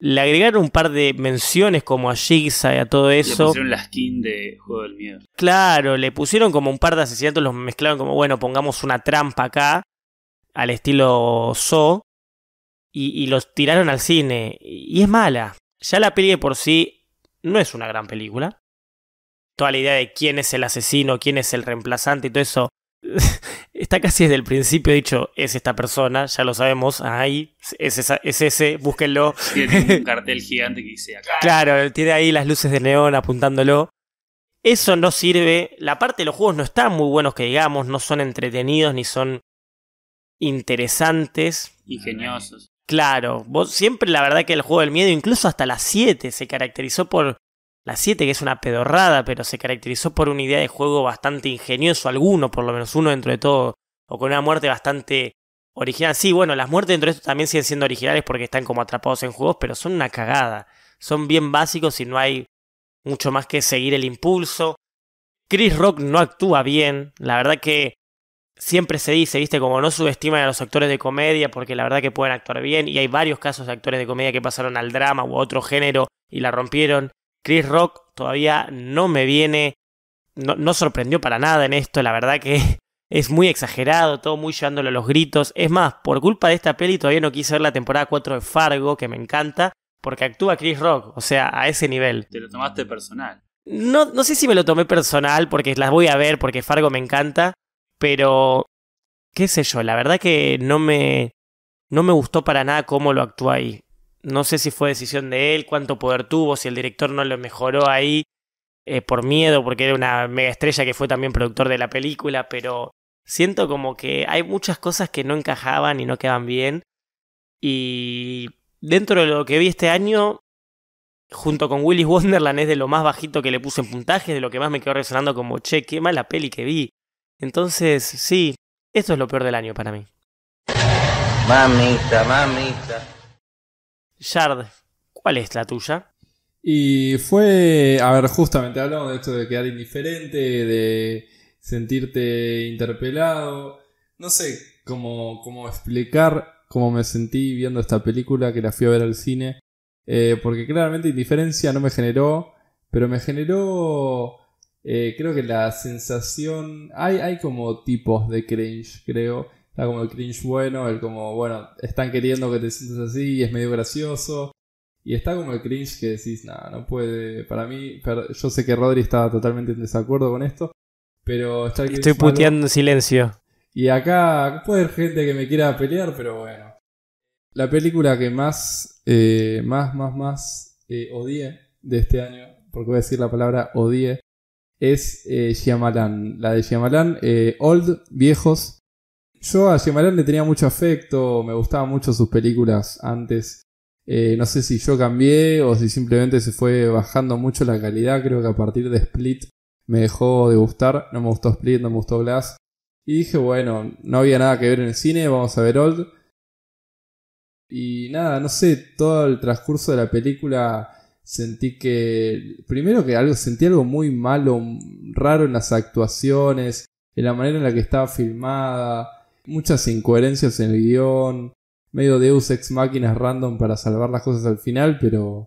le agregaron un par de menciones como a Jigsaw y a todo eso. Le pusieron la skin de Juego del Miedo. Claro, le pusieron como un par de asesinatos, los mezclaron como, bueno, pongamos una trampa acá, al estilo So, y, los tiraron al cine. Y es mala. Ya la peli por sí no es una gran película. Toda la idea de quién es el asesino, quién es el reemplazante y todo eso está casi desde el principio dicho, es esta persona, ya lo sabemos, ahí, es, ese, búsquenlo. Tiene un cartel gigante que dice acá. Claro, tiene ahí las luces de neón apuntándolo. Eso no sirve, la parte de los juegos no están muy buenos que digamos, no son entretenidos ni son interesantes. Ingeniosos. Claro, vos siempre la verdad que el juego del miedo, incluso hasta las 7, se caracterizó por la 7, que es una pedorrada, pero se caracterizó por una idea de juego bastante ingenioso, alguno, por lo menos uno dentro de todo, o con una muerte bastante original. Sí, bueno, las muertes dentro de esto también siguen siendo originales porque están como atrapados en juegos, pero son una cagada. Son bien básicos y no hay mucho más que seguir el impulso. Chris Rock no actúa bien, la verdad que siempre se dice, viste, como no subestiman a los actores de comedia porque la verdad que pueden actuar bien y hay varios casos de actores de comedia que pasaron al drama u otro género y la rompieron. Chris Rock todavía no me viene, no, no sorprendió para nada en esto, la verdad que es muy exagerado, todo muy llevándolo a los gritos. Es más, por culpa de esta peli todavía no quise ver la temporada 4 de Fargo, que me encanta, porque actúa Chris Rock, o sea, a ese nivel. Te lo tomaste personal. No, no sé si me lo tomé personal, porque las voy a ver, porque Fargo me encanta, pero qué sé yo, la verdad que no me, no me gustó para nada cómo lo actúa ahí no sé si fue decisión de él, cuánto poder tuvo, si el director no lo mejoró ahí eh, por miedo, porque era una mega estrella que fue también productor de la película, pero siento como que hay muchas cosas que no encajaban y no quedan bien. Y dentro de lo que vi este año, junto con Willy Wonderland, es de lo más bajito que le puse en puntaje, de lo que más me quedó resonando como, che, qué mala peli que vi. Entonces, sí, esto es lo peor del año para mí. Mamita, mamita. Yard, ¿cuál es la tuya? Y fue, a ver, justamente hablamos de esto de quedar indiferente, de sentirte interpelado. No sé cómo, explicar cómo me sentí viendo esta película que la fui a ver al cine. Eh, porque claramente indiferencia no me generó, pero me generó, eh, creo que la sensación, hay, hay como tipos de cringe, creo. Está como el cringe bueno, el como, bueno, están queriendo que te sientas así y es medio gracioso. Y está como el cringe que decís, nada, no puede. Para mí, yo sé que Rodri está totalmente en desacuerdo con esto, pero está Estoy puteando en silencio. Y acá puede haber gente que me quiera pelear, pero bueno. La película que más, eh, más, más, más eh, odié de este año, porque voy a decir la palabra odié, es eh, Shyamalan. La de Shyamalan, eh, Old, Viejos, yo a Shyamalan le tenía mucho afecto, me gustaban mucho sus películas antes. Eh, no sé si yo cambié o si simplemente se fue bajando mucho la calidad. Creo que a partir de Split me dejó de gustar. No me gustó Split, no me gustó Glass. Y dije, bueno, no había nada que ver en el cine, vamos a ver Old. Y nada, no sé, todo el transcurso de la película sentí que. Primero que algo, sentí algo muy malo, raro en las actuaciones, en la manera en la que estaba filmada muchas incoherencias en el guión, medio Deus Ex Máquinas random para salvar las cosas al final, pero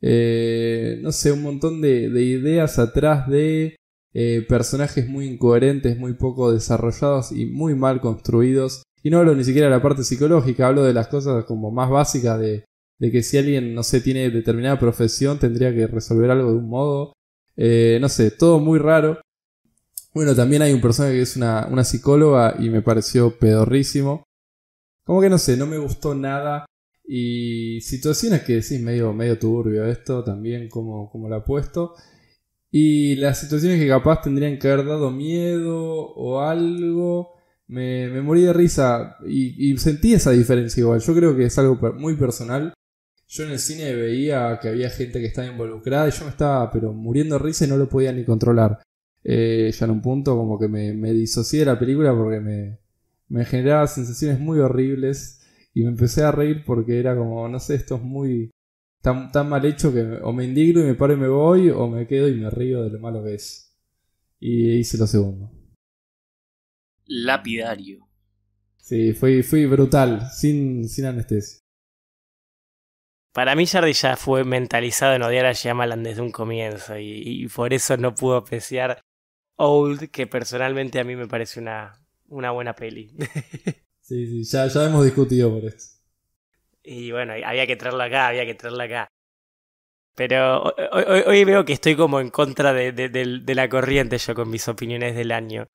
eh, no sé, un montón de, ideas atrás de eh, personajes muy incoherentes, muy poco desarrollados y muy mal construidos. Y no hablo ni siquiera de la parte psicológica, hablo de las cosas como más básicas de, de que si alguien, no sé, tiene determinada profesión, tendría que resolver algo de un modo. Eh, no sé, todo muy raro. Bueno, también hay un personaje que es una, psicóloga y me pareció pedorrísimo. Como que no sé, no me gustó nada. Y situaciones que decís medio, medio turbio esto también, como, como lo ha puesto. Y las situaciones que capaz tendrían que haber dado miedo o algo. Me, morí de risa y, sentí esa diferencia igual. Yo creo que es algo muy personal. Yo en el cine veía que había gente que estaba involucrada y yo me estaba, pero muriendo de risa y no lo podía ni controlar. Eh, ya en un punto como que me, me disocié de la película porque me, me, generaba sensaciones muy horribles y me empecé a reír porque era como, no sé, esto es muy tan, tan mal hecho que o me indigno y me paro y me voy o me quedo y me río de lo malo que es. Y hice lo segundo. Lapidario. Sí, fui, brutal, sin, sin anestesia. Para mí Jardy ya fue mentalizado en odiar a Shyamalan desde un comienzo y, y, por eso no pudo apreciar Old, que personalmente a mí me parece una, una buena peli. sí, sí, ya, ya hemos discutido por eso. Y bueno, había que traerla acá, había que traerla acá. Pero hoy, veo que estoy como en contra de, de, la corriente yo con mis opiniones del año.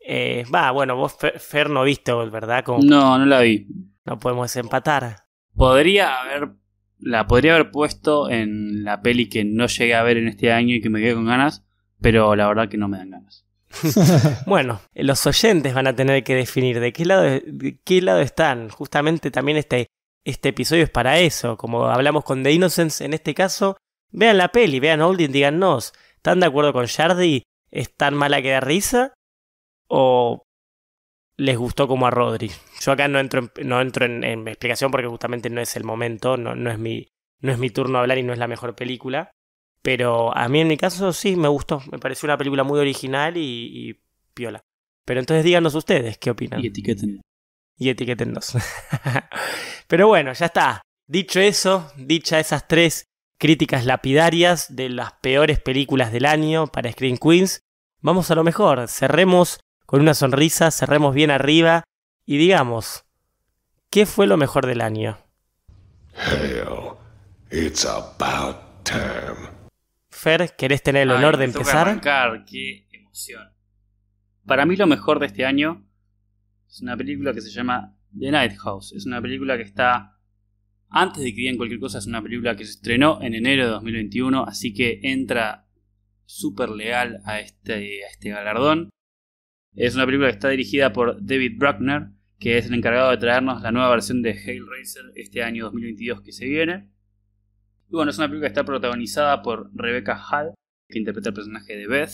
Eh, va, bueno, vos Fer no viste ¿verdad? Como no, no la vi. No podemos empatar. Podría haber, la podría haber puesto en la peli que no llegué a ver en este año y que me quedé con ganas, pero la verdad que no me dan ganas. bueno, los oyentes van a tener que definir de qué lado, de qué lado están. Justamente también este, este episodio es para eso. Como hablamos con The Innocence en este caso, vean la peli, vean y díganos, ¿están de acuerdo con Shardy? ¿Es tan mala que da risa? ¿O les gustó como a Rodri? Yo acá no entro en, no entro en, explicación porque justamente no es el momento, no, no, es mi, no es mi turno a hablar y no es la mejor película. Pero a mí en mi caso sí me gustó, me pareció una película muy original y, piola. Pero entonces díganos ustedes qué opinan. Y etiqueten. Y etiquetennos. Pero bueno, ya está. Dicho eso, dicha esas tres críticas lapidarias de las peores películas del año para Screen Queens, vamos a lo mejor. Cerremos con una sonrisa, cerremos bien arriba y digamos, ¿qué fue lo mejor del año? it's about time. Fer, ¿querés tener el honor de empezar? qué emoción. Para mí lo mejor de este año es una película que se llama The Night Es una película que está antes de que digan cualquier cosa, es una película que se estrenó en enero de 2021, así que entra súper leal a este, a este galardón. Es una película que está dirigida por David Bruckner, que es el encargado de traernos la nueva versión de Hellraiser este año 2022 que se viene. Y bueno, es una película que está protagonizada por Rebecca Hall, que interpreta el personaje de Beth.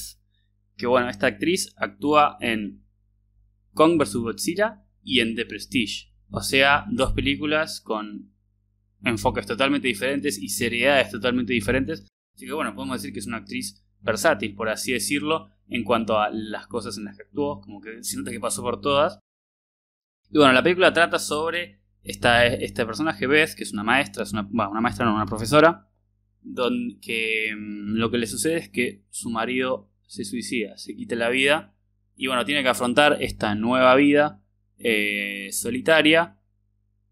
Que bueno, esta actriz actúa en Kong vs. Godzilla y en The Prestige. O sea, dos películas con enfoques totalmente diferentes y seriedades totalmente diferentes. Así que bueno, podemos decir que es una actriz versátil, por así decirlo, en cuanto a las cosas en las que actuó, como que se que pasó por todas. Y bueno, la película trata sobre está este personaje, Beth, que es una maestra, es una, maestra, no, una profesora, donde que mm, lo que le sucede es que su marido se suicida, se quita la vida, y bueno, tiene que afrontar esta nueva vida eh, solitaria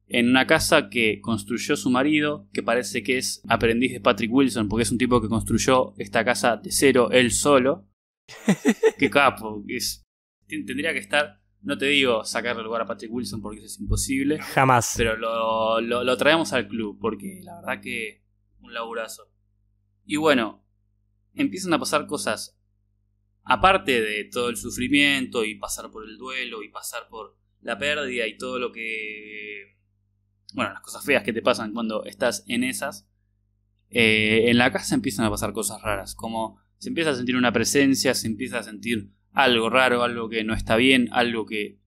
en una casa que construyó su marido, que parece que es aprendiz de Patrick Wilson, porque es un tipo que construyó esta casa de cero él solo. Qué capo, es, tendría que estar no te digo sacarle lugar a Patrick Wilson porque eso es imposible. Jamás. Pero lo, lo, traemos al club porque la verdad que un laburazo. Y bueno, empiezan a pasar cosas. Aparte de todo el sufrimiento y pasar por el duelo y pasar por la pérdida y todo lo que... Bueno, las cosas feas que te pasan cuando estás en esas. Eh, en la casa empiezan a pasar cosas raras, como se empieza a sentir una presencia, se empieza a sentir algo raro, algo que no está bien, algo que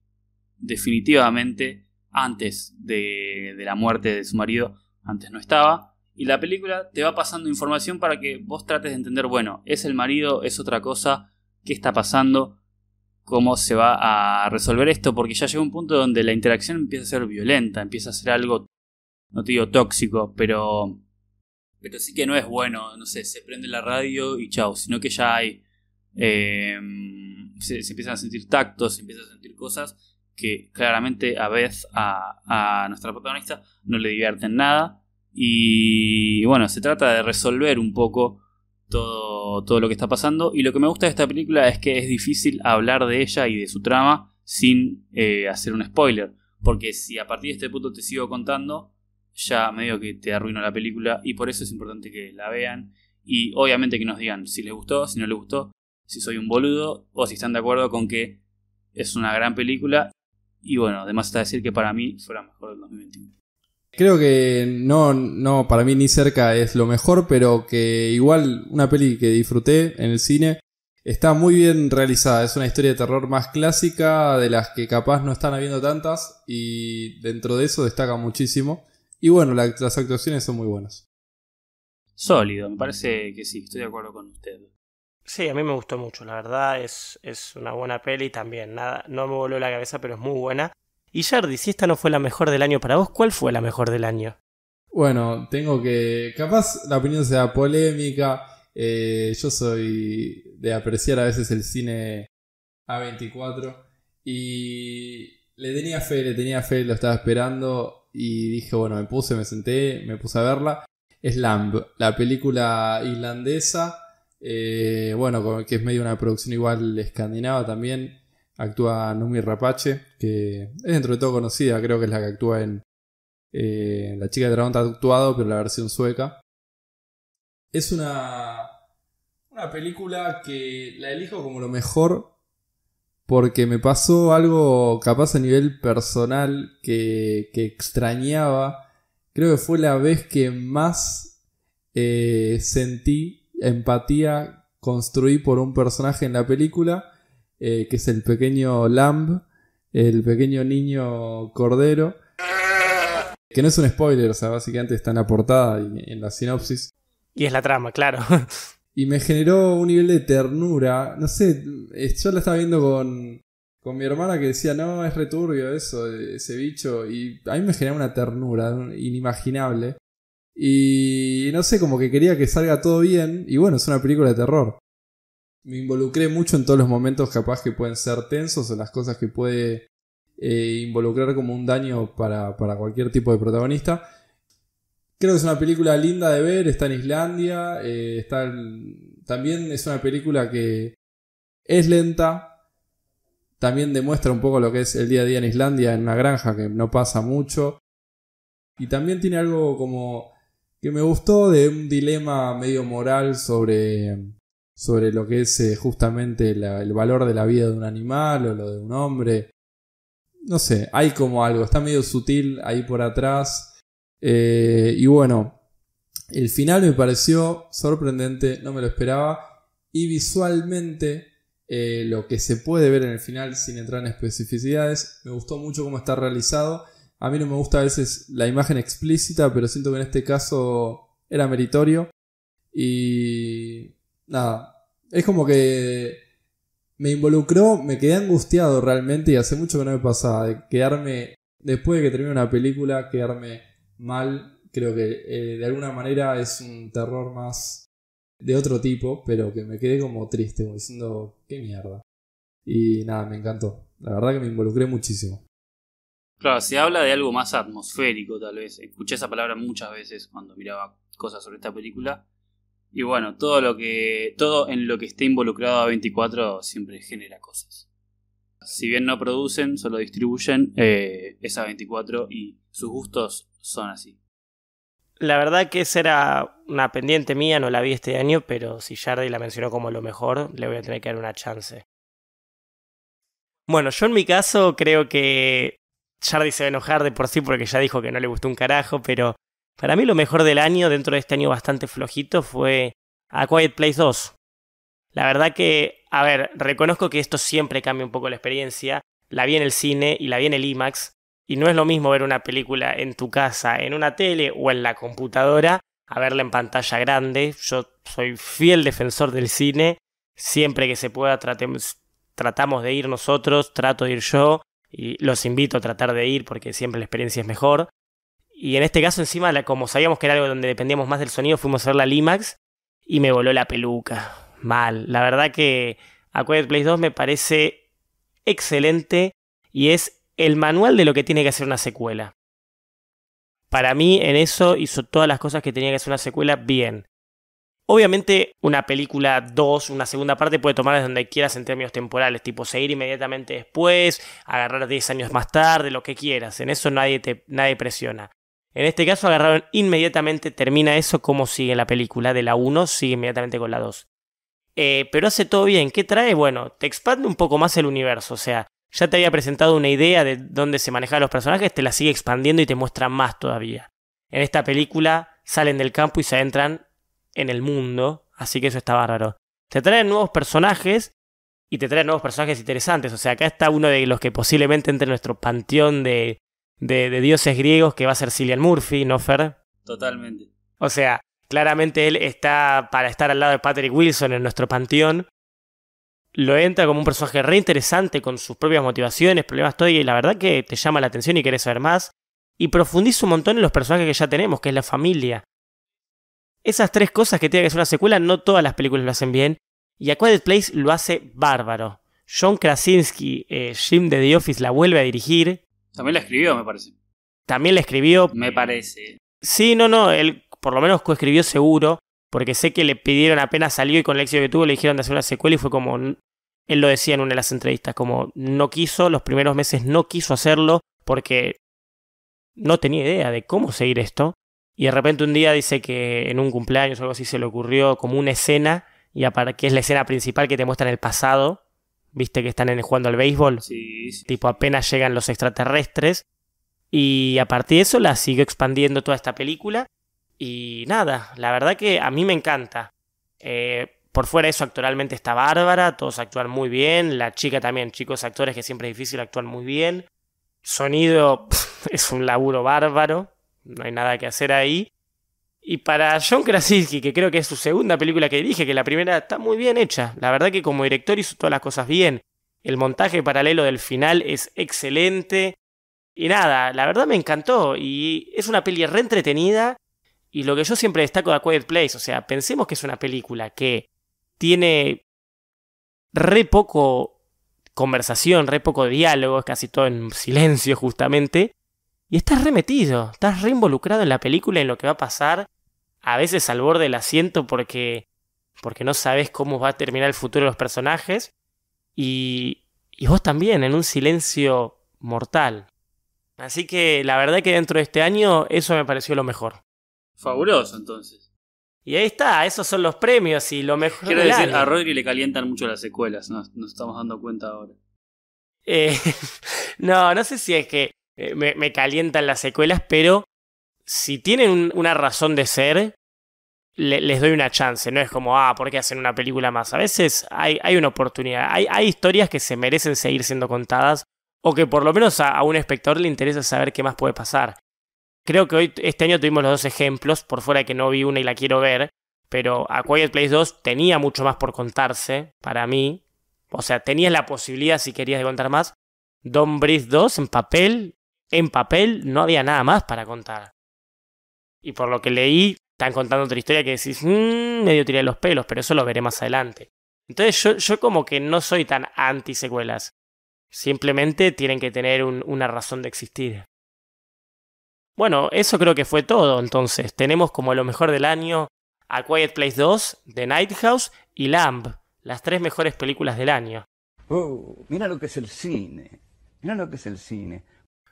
definitivamente antes de, la muerte de su marido, antes no estaba. Y la película te va pasando información para que vos trates de entender, bueno, es el marido, es otra cosa, qué está pasando, cómo se va a resolver esto, porque ya llega un punto donde la interacción empieza a ser violenta, empieza a ser algo, no te digo tóxico, pero, pero sí que no es bueno, no sé, se prende la radio y chao, sino que ya hay Em, se, empiezan a sentir tactos, se empiezan a sentir cosas que claramente a vez a, nuestra protagonista no le divierten nada. Y bueno, se trata de resolver un poco todo, todo lo que está pasando. Y lo que me gusta de esta película es que es difícil hablar de ella y de su trama sin eh, hacer un spoiler. Porque si a partir de este punto te sigo contando, ya medio que te arruino la película. Y por eso es importante que la vean. Y obviamente que nos digan si les gustó, si no les gustó si soy un boludo o si están de acuerdo con que es una gran película. Y bueno, además está decir que para mí fue la mejor del 2021. Creo que no, no, para mí ni cerca es lo mejor, pero que igual una peli que disfruté en el cine está muy bien realizada. Es una historia de terror más clásica, de las que capaz no están habiendo tantas, y dentro de eso destaca muchísimo. Y bueno, las actuaciones son muy buenas. Sólido, me parece que sí, estoy de acuerdo con usted. Sí, a mí me gustó mucho, la verdad, es, es una buena peli también, nada, no me voló la cabeza, pero es muy buena. Y Jardi, si esta no fue la mejor del año para vos, ¿cuál fue la mejor del año? Bueno, tengo que. Capaz la opinión sea polémica. Eh, yo soy de apreciar a veces el cine A24. Y le tenía fe, le tenía fe, lo estaba esperando. Y dije, bueno, me puse, me senté, me puse a verla. Es Lamb, la película irlandesa eh, bueno, que es medio una producción igual escandinava también. Actúa Numi Rapache, que es dentro de todo conocida, creo que es la que actúa en eh, La chica de dragón está actuado, pero la versión sueca. Es una, una película que la elijo como lo mejor porque me pasó algo capaz a nivel personal que, extrañaba. Creo que fue la vez que más eh, sentí empatía construí por un personaje en la película, eh, que es el pequeño Lamb, el pequeño niño cordero, que no es un spoiler, o sea, básicamente está en la portada y en la sinopsis. Y es la trama, claro. y me generó un nivel de ternura, no sé, eh, yo la estaba viendo con, mi hermana que decía, no, es returbio eso, ese bicho, y a mí me generó una ternura inimaginable. Y no sé, como que quería que salga todo bien. Y bueno, es una película de terror. Me involucré mucho en todos los momentos capaz que pueden ser tensos o las cosas que puede eh, involucrar como un daño para, cualquier tipo de protagonista. Creo que es una película linda de ver, está en Islandia, eh, está, también es una película que es lenta, también demuestra un poco lo que es el día a día en Islandia, en una granja que no pasa mucho, y también tiene algo como que me gustó de un dilema medio moral sobre, sobre lo que es eh, justamente el valor de la vida de un animal o lo de un hombre. No sé, hay como algo, está medio sutil ahí por atrás. Eh, y bueno, el final me pareció sorprendente, no me lo esperaba. Y visualmente, eh, lo que se puede ver en el final, sin entrar en especificidades, me gustó mucho cómo está realizado a mí no me gusta a veces la imagen explícita, pero siento que en este caso era meritorio. Y nada, es como que me involucró, me quedé angustiado realmente y hace mucho que no me pasaba de quedarme, después de que termine una película, quedarme mal. Creo que eh, de alguna manera es un terror más de otro tipo, pero que me quedé como triste, como diciendo, qué mierda. Y nada, me encantó. La verdad que me involucré muchísimo. Claro, se habla de algo más atmosférico, tal vez. Escuché esa palabra muchas veces cuando miraba cosas sobre esta película. Y bueno, todo lo que. todo en lo que esté involucrado a 24 siempre genera cosas. Si bien no producen, solo distribuyen, eh, es 24 y sus gustos son así. La verdad que esa era una pendiente mía, no la vi este año, pero si Jardy la mencionó como lo mejor, le voy a tener que dar una chance. Bueno, yo en mi caso creo que Jardy se va a enojar de por sí porque ya dijo que no le gustó un carajo, pero para mí lo mejor del año, dentro de este año bastante flojito, fue A Quiet Place 2. La verdad que, a ver, reconozco que esto siempre cambia un poco la experiencia. La vi en el cine y la vi en el IMAX, y no es lo mismo ver una película en tu casa, en una tele o en la computadora, a verla en pantalla grande. Yo soy fiel defensor del cine. Siempre que se pueda tratamos de ir nosotros, trato de ir yo. Y los invito a tratar de ir porque siempre la experiencia es mejor. Y en este caso, encima, como sabíamos que era algo donde dependíamos más del sonido, fuimos a ver la Limax y me voló la peluca. Mal. La verdad que A Quiet Place 2 me parece excelente y es el manual de lo que tiene que hacer una secuela. Para mí, en eso hizo todas las cosas que tenía que hacer una secuela bien. Obviamente, una película 2, una segunda parte, puede tomar desde donde quieras en términos temporales, tipo seguir inmediatamente después, agarrar 10 años más tarde, lo que quieras. En eso nadie, te, nadie presiona. En este caso, agarraron inmediatamente, termina eso como sigue la película, de la 1 sigue inmediatamente con la 2. Eh, pero hace todo bien. ¿Qué trae? Bueno, te expande un poco más el universo. O sea, ya te había presentado una idea de dónde se manejan los personajes, te la sigue expandiendo y te muestra más todavía. En esta película salen del campo y se entran en el mundo, así que eso está bárbaro. Te traen nuevos personajes y te traen nuevos personajes interesantes. O sea, acá está uno de los que posiblemente entre en nuestro panteón de, de, dioses griegos, que va a ser Cillian Murphy, ¿no, Fer? Totalmente. O sea, claramente él está para estar al lado de Patrick Wilson en nuestro panteón. Lo entra como un personaje re interesante con sus propias motivaciones, problemas, todo, y la verdad que te llama la atención y quieres saber más. Y profundiza un montón en los personajes que ya tenemos, que es la familia. Esas tres cosas que tiene que ser una secuela, no todas las películas lo hacen bien. Y A Place lo hace bárbaro. John Krasinski, eh, Jim de The Office, la vuelve a dirigir. También la escribió, me parece. También la escribió. Me parece. Sí, no, no, él por lo menos coescribió seguro, porque sé que le pidieron apenas salió y con el éxito que tuvo le dijeron de hacer una secuela y fue como, él lo decía en una de las entrevistas, como no quiso, los primeros meses no quiso hacerlo porque no tenía idea de cómo seguir esto. Y de repente un día dice que en un cumpleaños o algo así se le ocurrió como una escena, y que es la escena principal que te muestra en el pasado, viste que están jugando al béisbol, tipo apenas llegan los extraterrestres, y a partir de eso la sigue expandiendo toda esta película, y nada, la verdad que a mí me encanta. Eh, por fuera eso, actualmente está bárbara, todos actúan muy bien, la chica también, chicos actores que siempre es difícil, actuar muy bien. Sonido es un laburo bárbaro no hay nada que hacer ahí. Y para John Krasinski, que creo que es su segunda película que dirige, que la primera está muy bien hecha. La verdad que como director hizo todas las cosas bien. El montaje paralelo del final es excelente. Y nada, la verdad me encantó. Y es una peli re entretenida. Y lo que yo siempre destaco de A Quiet Place, o sea, pensemos que es una película que tiene re poco conversación, re poco diálogo, es casi todo en silencio justamente. Y estás remetido, estás re involucrado en la película, en lo que va a pasar, a veces al borde del asiento porque, porque no sabes cómo va a terminar el futuro de los personajes. Y, y vos también, en un silencio mortal. Así que la verdad que dentro de este año eso me pareció lo mejor. Fabuloso entonces. Y ahí está, esos son los premios y lo mejor. Quiero decir, a Rodri le calientan mucho las secuelas, nos, estamos dando cuenta ahora. Eh, no, no sé si es que eh, me, calientan las secuelas, pero si tienen una razón de ser, les doy una chance. No es como, ah, ¿por qué hacen una película más? A veces hay, hay una oportunidad. Hay, hay, historias que se merecen seguir siendo contadas o que por lo menos a, un espectador le interesa saber qué más puede pasar. Creo que hoy, este año tuvimos los dos ejemplos, por fuera que no vi una y la quiero ver, pero A Quiet Place 2 tenía mucho más por contarse, para mí. O sea, tenías la posibilidad, si querías, de contar más. Don Breeze 2 en papel en papel no había nada más para contar. Y por lo que leí, están contando otra historia que decís, mmm, medio tiré los pelos, pero eso lo veré más adelante. Entonces yo, yo como que no soy tan anti secuelas. Simplemente tienen que tener una razón de existir. Bueno, eso creo que fue todo entonces. Tenemos como lo mejor del año A Quiet Place 2, The Nighthouse, y Lamb, las tres mejores películas del año. Oh, mira lo que es el cine. Mira lo que es el cine.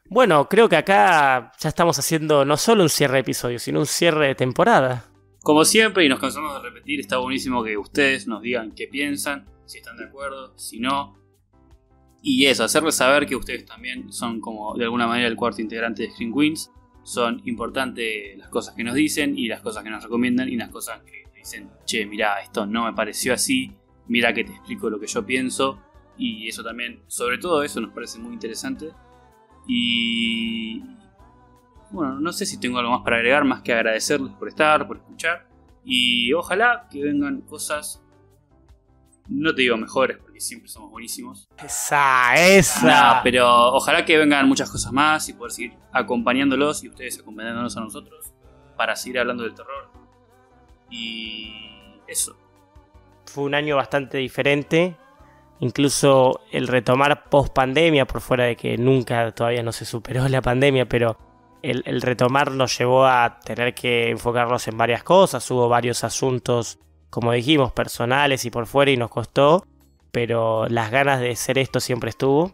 Bueno, creo que acá ya estamos haciendo no solo un cierre de episodio, sino un cierre de temporada. Como siempre, y nos cansamos de repetir, está buenísimo que ustedes nos digan qué piensan, si están de acuerdo, si no. Y eso, hacerles saber que ustedes también son como de alguna manera el cuarto integrante de Screen Queens. Son importantes las cosas que nos dicen y las cosas que nos recomiendan y las cosas que dicen, che, mirá, esto no me pareció así, mira que te explico lo que yo pienso. Y eso también, sobre todo eso nos parece muy interesante y bueno, no sé si tengo algo más para agregar, más que agradecerles por estar, por escuchar. Y ojalá que vengan cosas, no te digo mejores, porque siempre somos buenísimos. Esa, esa. pero ojalá que vengan muchas cosas más y poder seguir acompañándolos y ustedes acompañándonos a nosotros para seguir hablando del terror. Y eso. Fue un año bastante diferente, incluso el retomar post pandemia, por fuera de que nunca todavía no se superó la pandemia, pero el, retomar nos llevó a tener que enfocarnos en varias cosas, hubo varios asuntos, como dijimos, personales y por fuera y nos costó, pero las ganas de hacer esto siempre estuvo,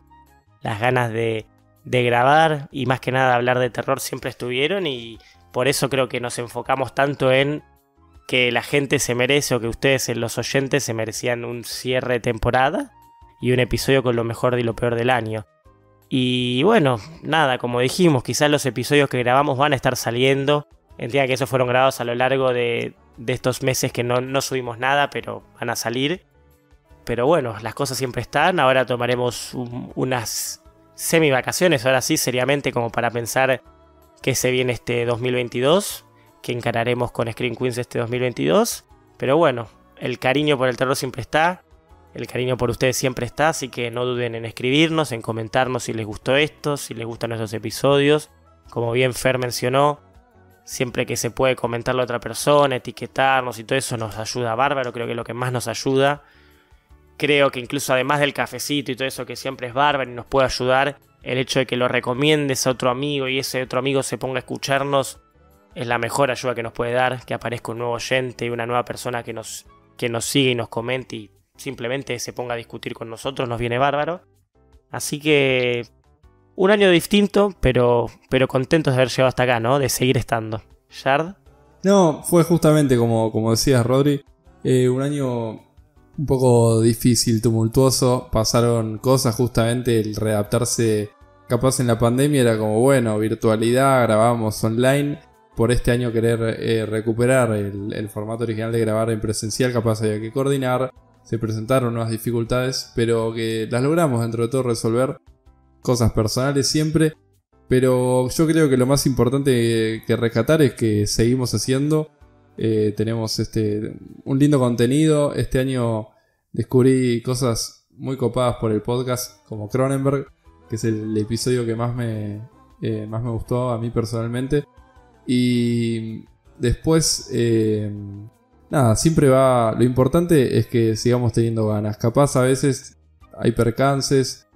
las ganas de grabar y más que nada hablar de terror siempre estuvieron y por eso creo que nos enfocamos tanto en que la gente se merece o que ustedes, eh, los oyentes, se merecían un cierre de temporada y un episodio con lo mejor y lo peor del año. Y bueno, nada, como dijimos, quizás los episodios que grabamos van a estar saliendo. Entienda que esos fueron grabados a lo largo de, estos meses que no, subimos nada, pero van a salir. Pero bueno, las cosas siempre están. Ahora tomaremos unas semi vacaciones, ahora sí, seriamente, como para pensar que se viene este 2022 que encararemos con Screen Queens este 2022. Pero bueno, el cariño por el terror siempre está, el cariño por ustedes siempre está, así que no duden en escribirnos, en comentarnos si les gustó esto, si les gustan nuestros episodios. Como bien Fer mencionó, siempre que se puede comentarlo a otra persona, etiquetarnos y todo eso nos ayuda bárbaro, creo que es lo que más nos ayuda. Creo que incluso además del cafecito y todo eso que siempre es bárbaro y nos puede ayudar, el hecho de que lo recomiendes a otro amigo y ese otro amigo se ponga a escucharnos es la mejor ayuda que nos puede dar que aparezca un nuevo oyente, una nueva persona que nos, que nos sigue y nos comente y simplemente se ponga a discutir con nosotros, nos viene bárbaro. Así que un año distinto, pero, pero contentos de haber llegado hasta acá, ¿no? De seguir estando. ¿Yard? No, fue justamente como, como decías, Rodri, eh, un año un poco difícil, tumultuoso. Pasaron cosas, justamente el readaptarse capaz en la pandemia era como, bueno, virtualidad, grabamos online por este año querer eh, recuperar el, formato original de grabar en presencial, capaz había que coordinar, se presentaron nuevas dificultades, pero que las logramos dentro de todo resolver, cosas personales siempre, pero yo creo que lo más importante que rescatar es que seguimos haciendo, eh, tenemos este, un lindo contenido, este año descubrí cosas muy copadas por el podcast, como Cronenberg, que es el episodio que más me, eh, más me gustó a mí personalmente. Y después, eh, nada, siempre va, lo importante es que sigamos teniendo ganas. Capaz a veces hay percances,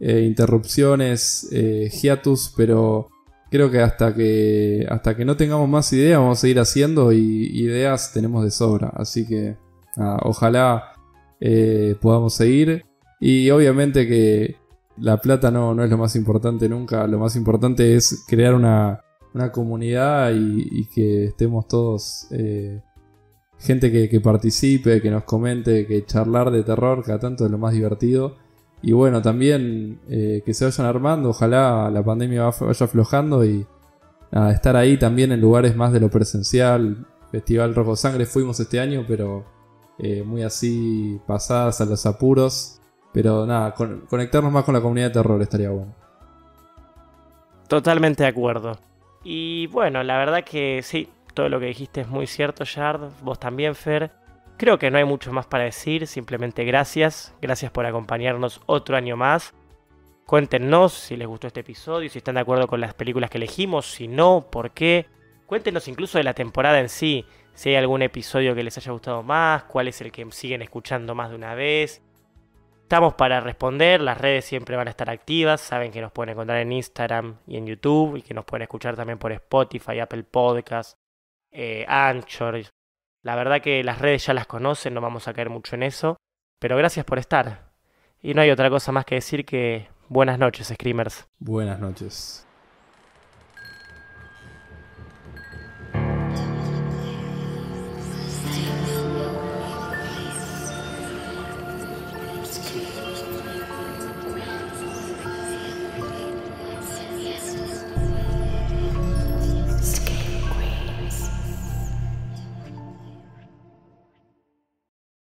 eh, interrupciones, eh, hiatus, pero creo que hasta que hasta que no tengamos más ideas vamos a seguir haciendo y ideas tenemos de sobra. Así que nada, ojalá eh, podamos seguir. Y obviamente que la plata no, no es lo más importante nunca. Lo más importante es crear una, una comunidad y, que estemos todos eh, gente que, participe, que nos comente, que charlar de terror cada tanto es lo más divertido. Y bueno, también eh, que se vayan armando, ojalá la pandemia vaya aflojando y estar ahí también en lugares más de lo presencial. Festival Rojo Sangre fuimos este año, pero eh, muy así pasadas a los apuros. Pero nada, conectarnos más con la comunidad de terror estaría bueno. Totalmente de acuerdo. Y bueno, la verdad que sí, todo lo que dijiste es muy cierto, Shard. Vos también, Fer. Creo que no hay mucho más para decir, simplemente gracias. Gracias por acompañarnos otro año más. Cuéntenos si les gustó este episodio, si están de acuerdo con las películas que elegimos, si no, por qué. Cuéntenos incluso de la temporada en sí, si hay algún episodio que les haya gustado más, cuál es el que siguen escuchando más de una vez, Estamos para responder, las redes siempre van a estar activas, saben que nos pueden encontrar en Instagram y en YouTube y que nos pueden escuchar también por Spotify, Apple Podcast eh, Anchor. La verdad que las redes ya las conocen, no vamos a caer mucho en eso, pero gracias por estar. Y no hay otra cosa más que decir que buenas noches, Screamers. Buenas noches.